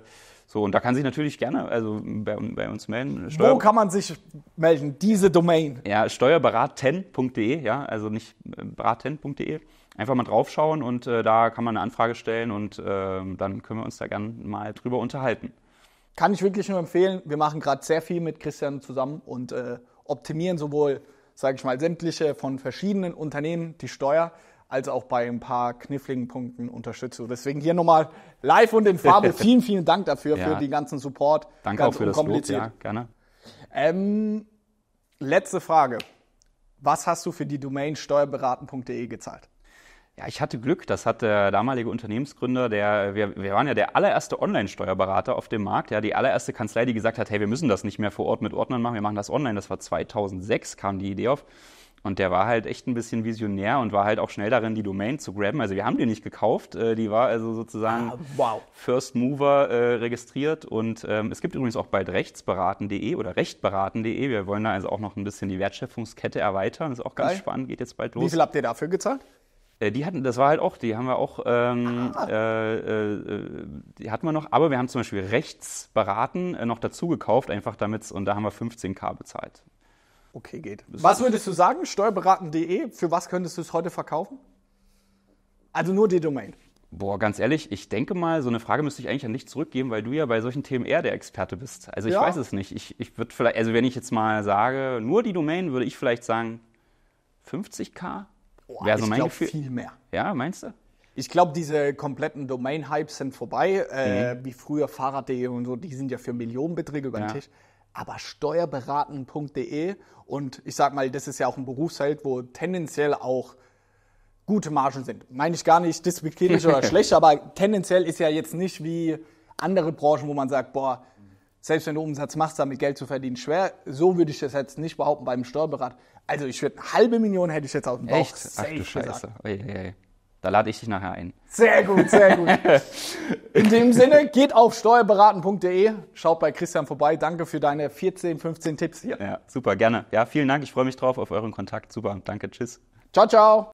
so, und da kann sich natürlich gerne also bei, bei uns melden. Steuer Wo kann man sich melden? Diese Domain? Ja, steuerberaten.de, ja, also nicht äh, beraten.de einfach mal draufschauen und äh, da kann man eine Anfrage stellen und äh, dann können wir uns da gerne mal drüber unterhalten. Kann ich wirklich nur empfehlen. Wir machen gerade sehr viel mit Christian zusammen und äh, optimieren sowohl, sage ich mal, sämtliche von verschiedenen Unternehmen die Steuer, als auch bei ein paar kniffligen Punkten Unterstützung. Deswegen hier nochmal live und in Farbe vielen, vielen Dank dafür, ja. für den ganzen Support. Danke Ganz auch für das Lob, ja, gerne. Ähm, letzte Frage. Was hast du für die Domain steuerberaten.de gezahlt? Ja, ich hatte Glück. Das hat der damalige Unternehmensgründer, der, wir, wir waren ja der allererste Online-Steuerberater auf dem Markt, ja, die allererste Kanzlei, die gesagt hat, hey, wir müssen das nicht mehr vor Ort mit Ordnern machen, wir machen das online. Das war 2006, kam die Idee auf. Und der war halt echt ein bisschen visionär und war halt auch schnell darin, die Domain zu graben. Also wir haben die nicht gekauft, äh, die war also sozusagen ah, wow. First Mover äh, registriert. Und ähm, es gibt übrigens auch bald rechtsberaten.de oder rechtberaten.de. Wir wollen da also auch noch ein bisschen die Wertschöpfungskette erweitern. Das ist auch ganz Geil. spannend, geht jetzt bald los. Wie viel habt ihr dafür gezahlt? Äh, die hatten, das war halt auch, die haben wir auch, ähm, ah. Äh, äh, äh, die hatten wir noch, aber wir haben zum Beispiel rechts beraten äh, noch dazu gekauft, einfach damit, und da haben wir 15k bezahlt. Okay, geht. was würdest du sagen, steuerberaten.de, für was könntest du es heute verkaufen? Also nur die Domain. Boah, ganz ehrlich, ich denke mal, so eine Frage müsste ich eigentlich an dich zurückgeben, weil du ja bei solchen Themen eher der Experte bist. Also ich ja. weiß es nicht. Ich, ich würde vielleicht, also wenn ich jetzt mal sage, nur die Domain, würde ich vielleicht sagen 50k. Oh, Wäre so ich mein Gefühl. viel mehr. Ja, meinst du? Ich glaube, diese kompletten Domain-Hypes sind vorbei, äh, mhm. wie früher Fahrrad.de und so, die sind ja für Millionenbeträge über den ja. Tisch. Aber steuerberaten.de und ich sag mal, das ist ja auch ein Berufsfeld, wo tendenziell auch gute Margen sind. Meine ich gar nicht despektierlich oder schlecht, aber tendenziell ist ja jetzt nicht wie andere Branchen, wo man sagt, boah, selbst wenn du Umsatz machst, damit Geld zu verdienen, schwer. So würde ich das jetzt nicht behaupten beim Steuerberater. Also ich würde eine halbe Million hätte ich jetzt aus dem Bauch. Echt? Ach du Scheiße. Ui, ui. Da lade ich dich nachher ein. Sehr gut, sehr gut. In dem Sinne, geht auf steuerberaten.de, schaut bei Christian vorbei. Danke für deine 14, 15 Tipps hier. Ja, super, gerne. Ja, vielen Dank. Ich freue mich drauf auf euren Kontakt. Super, danke, tschüss. Ciao, ciao.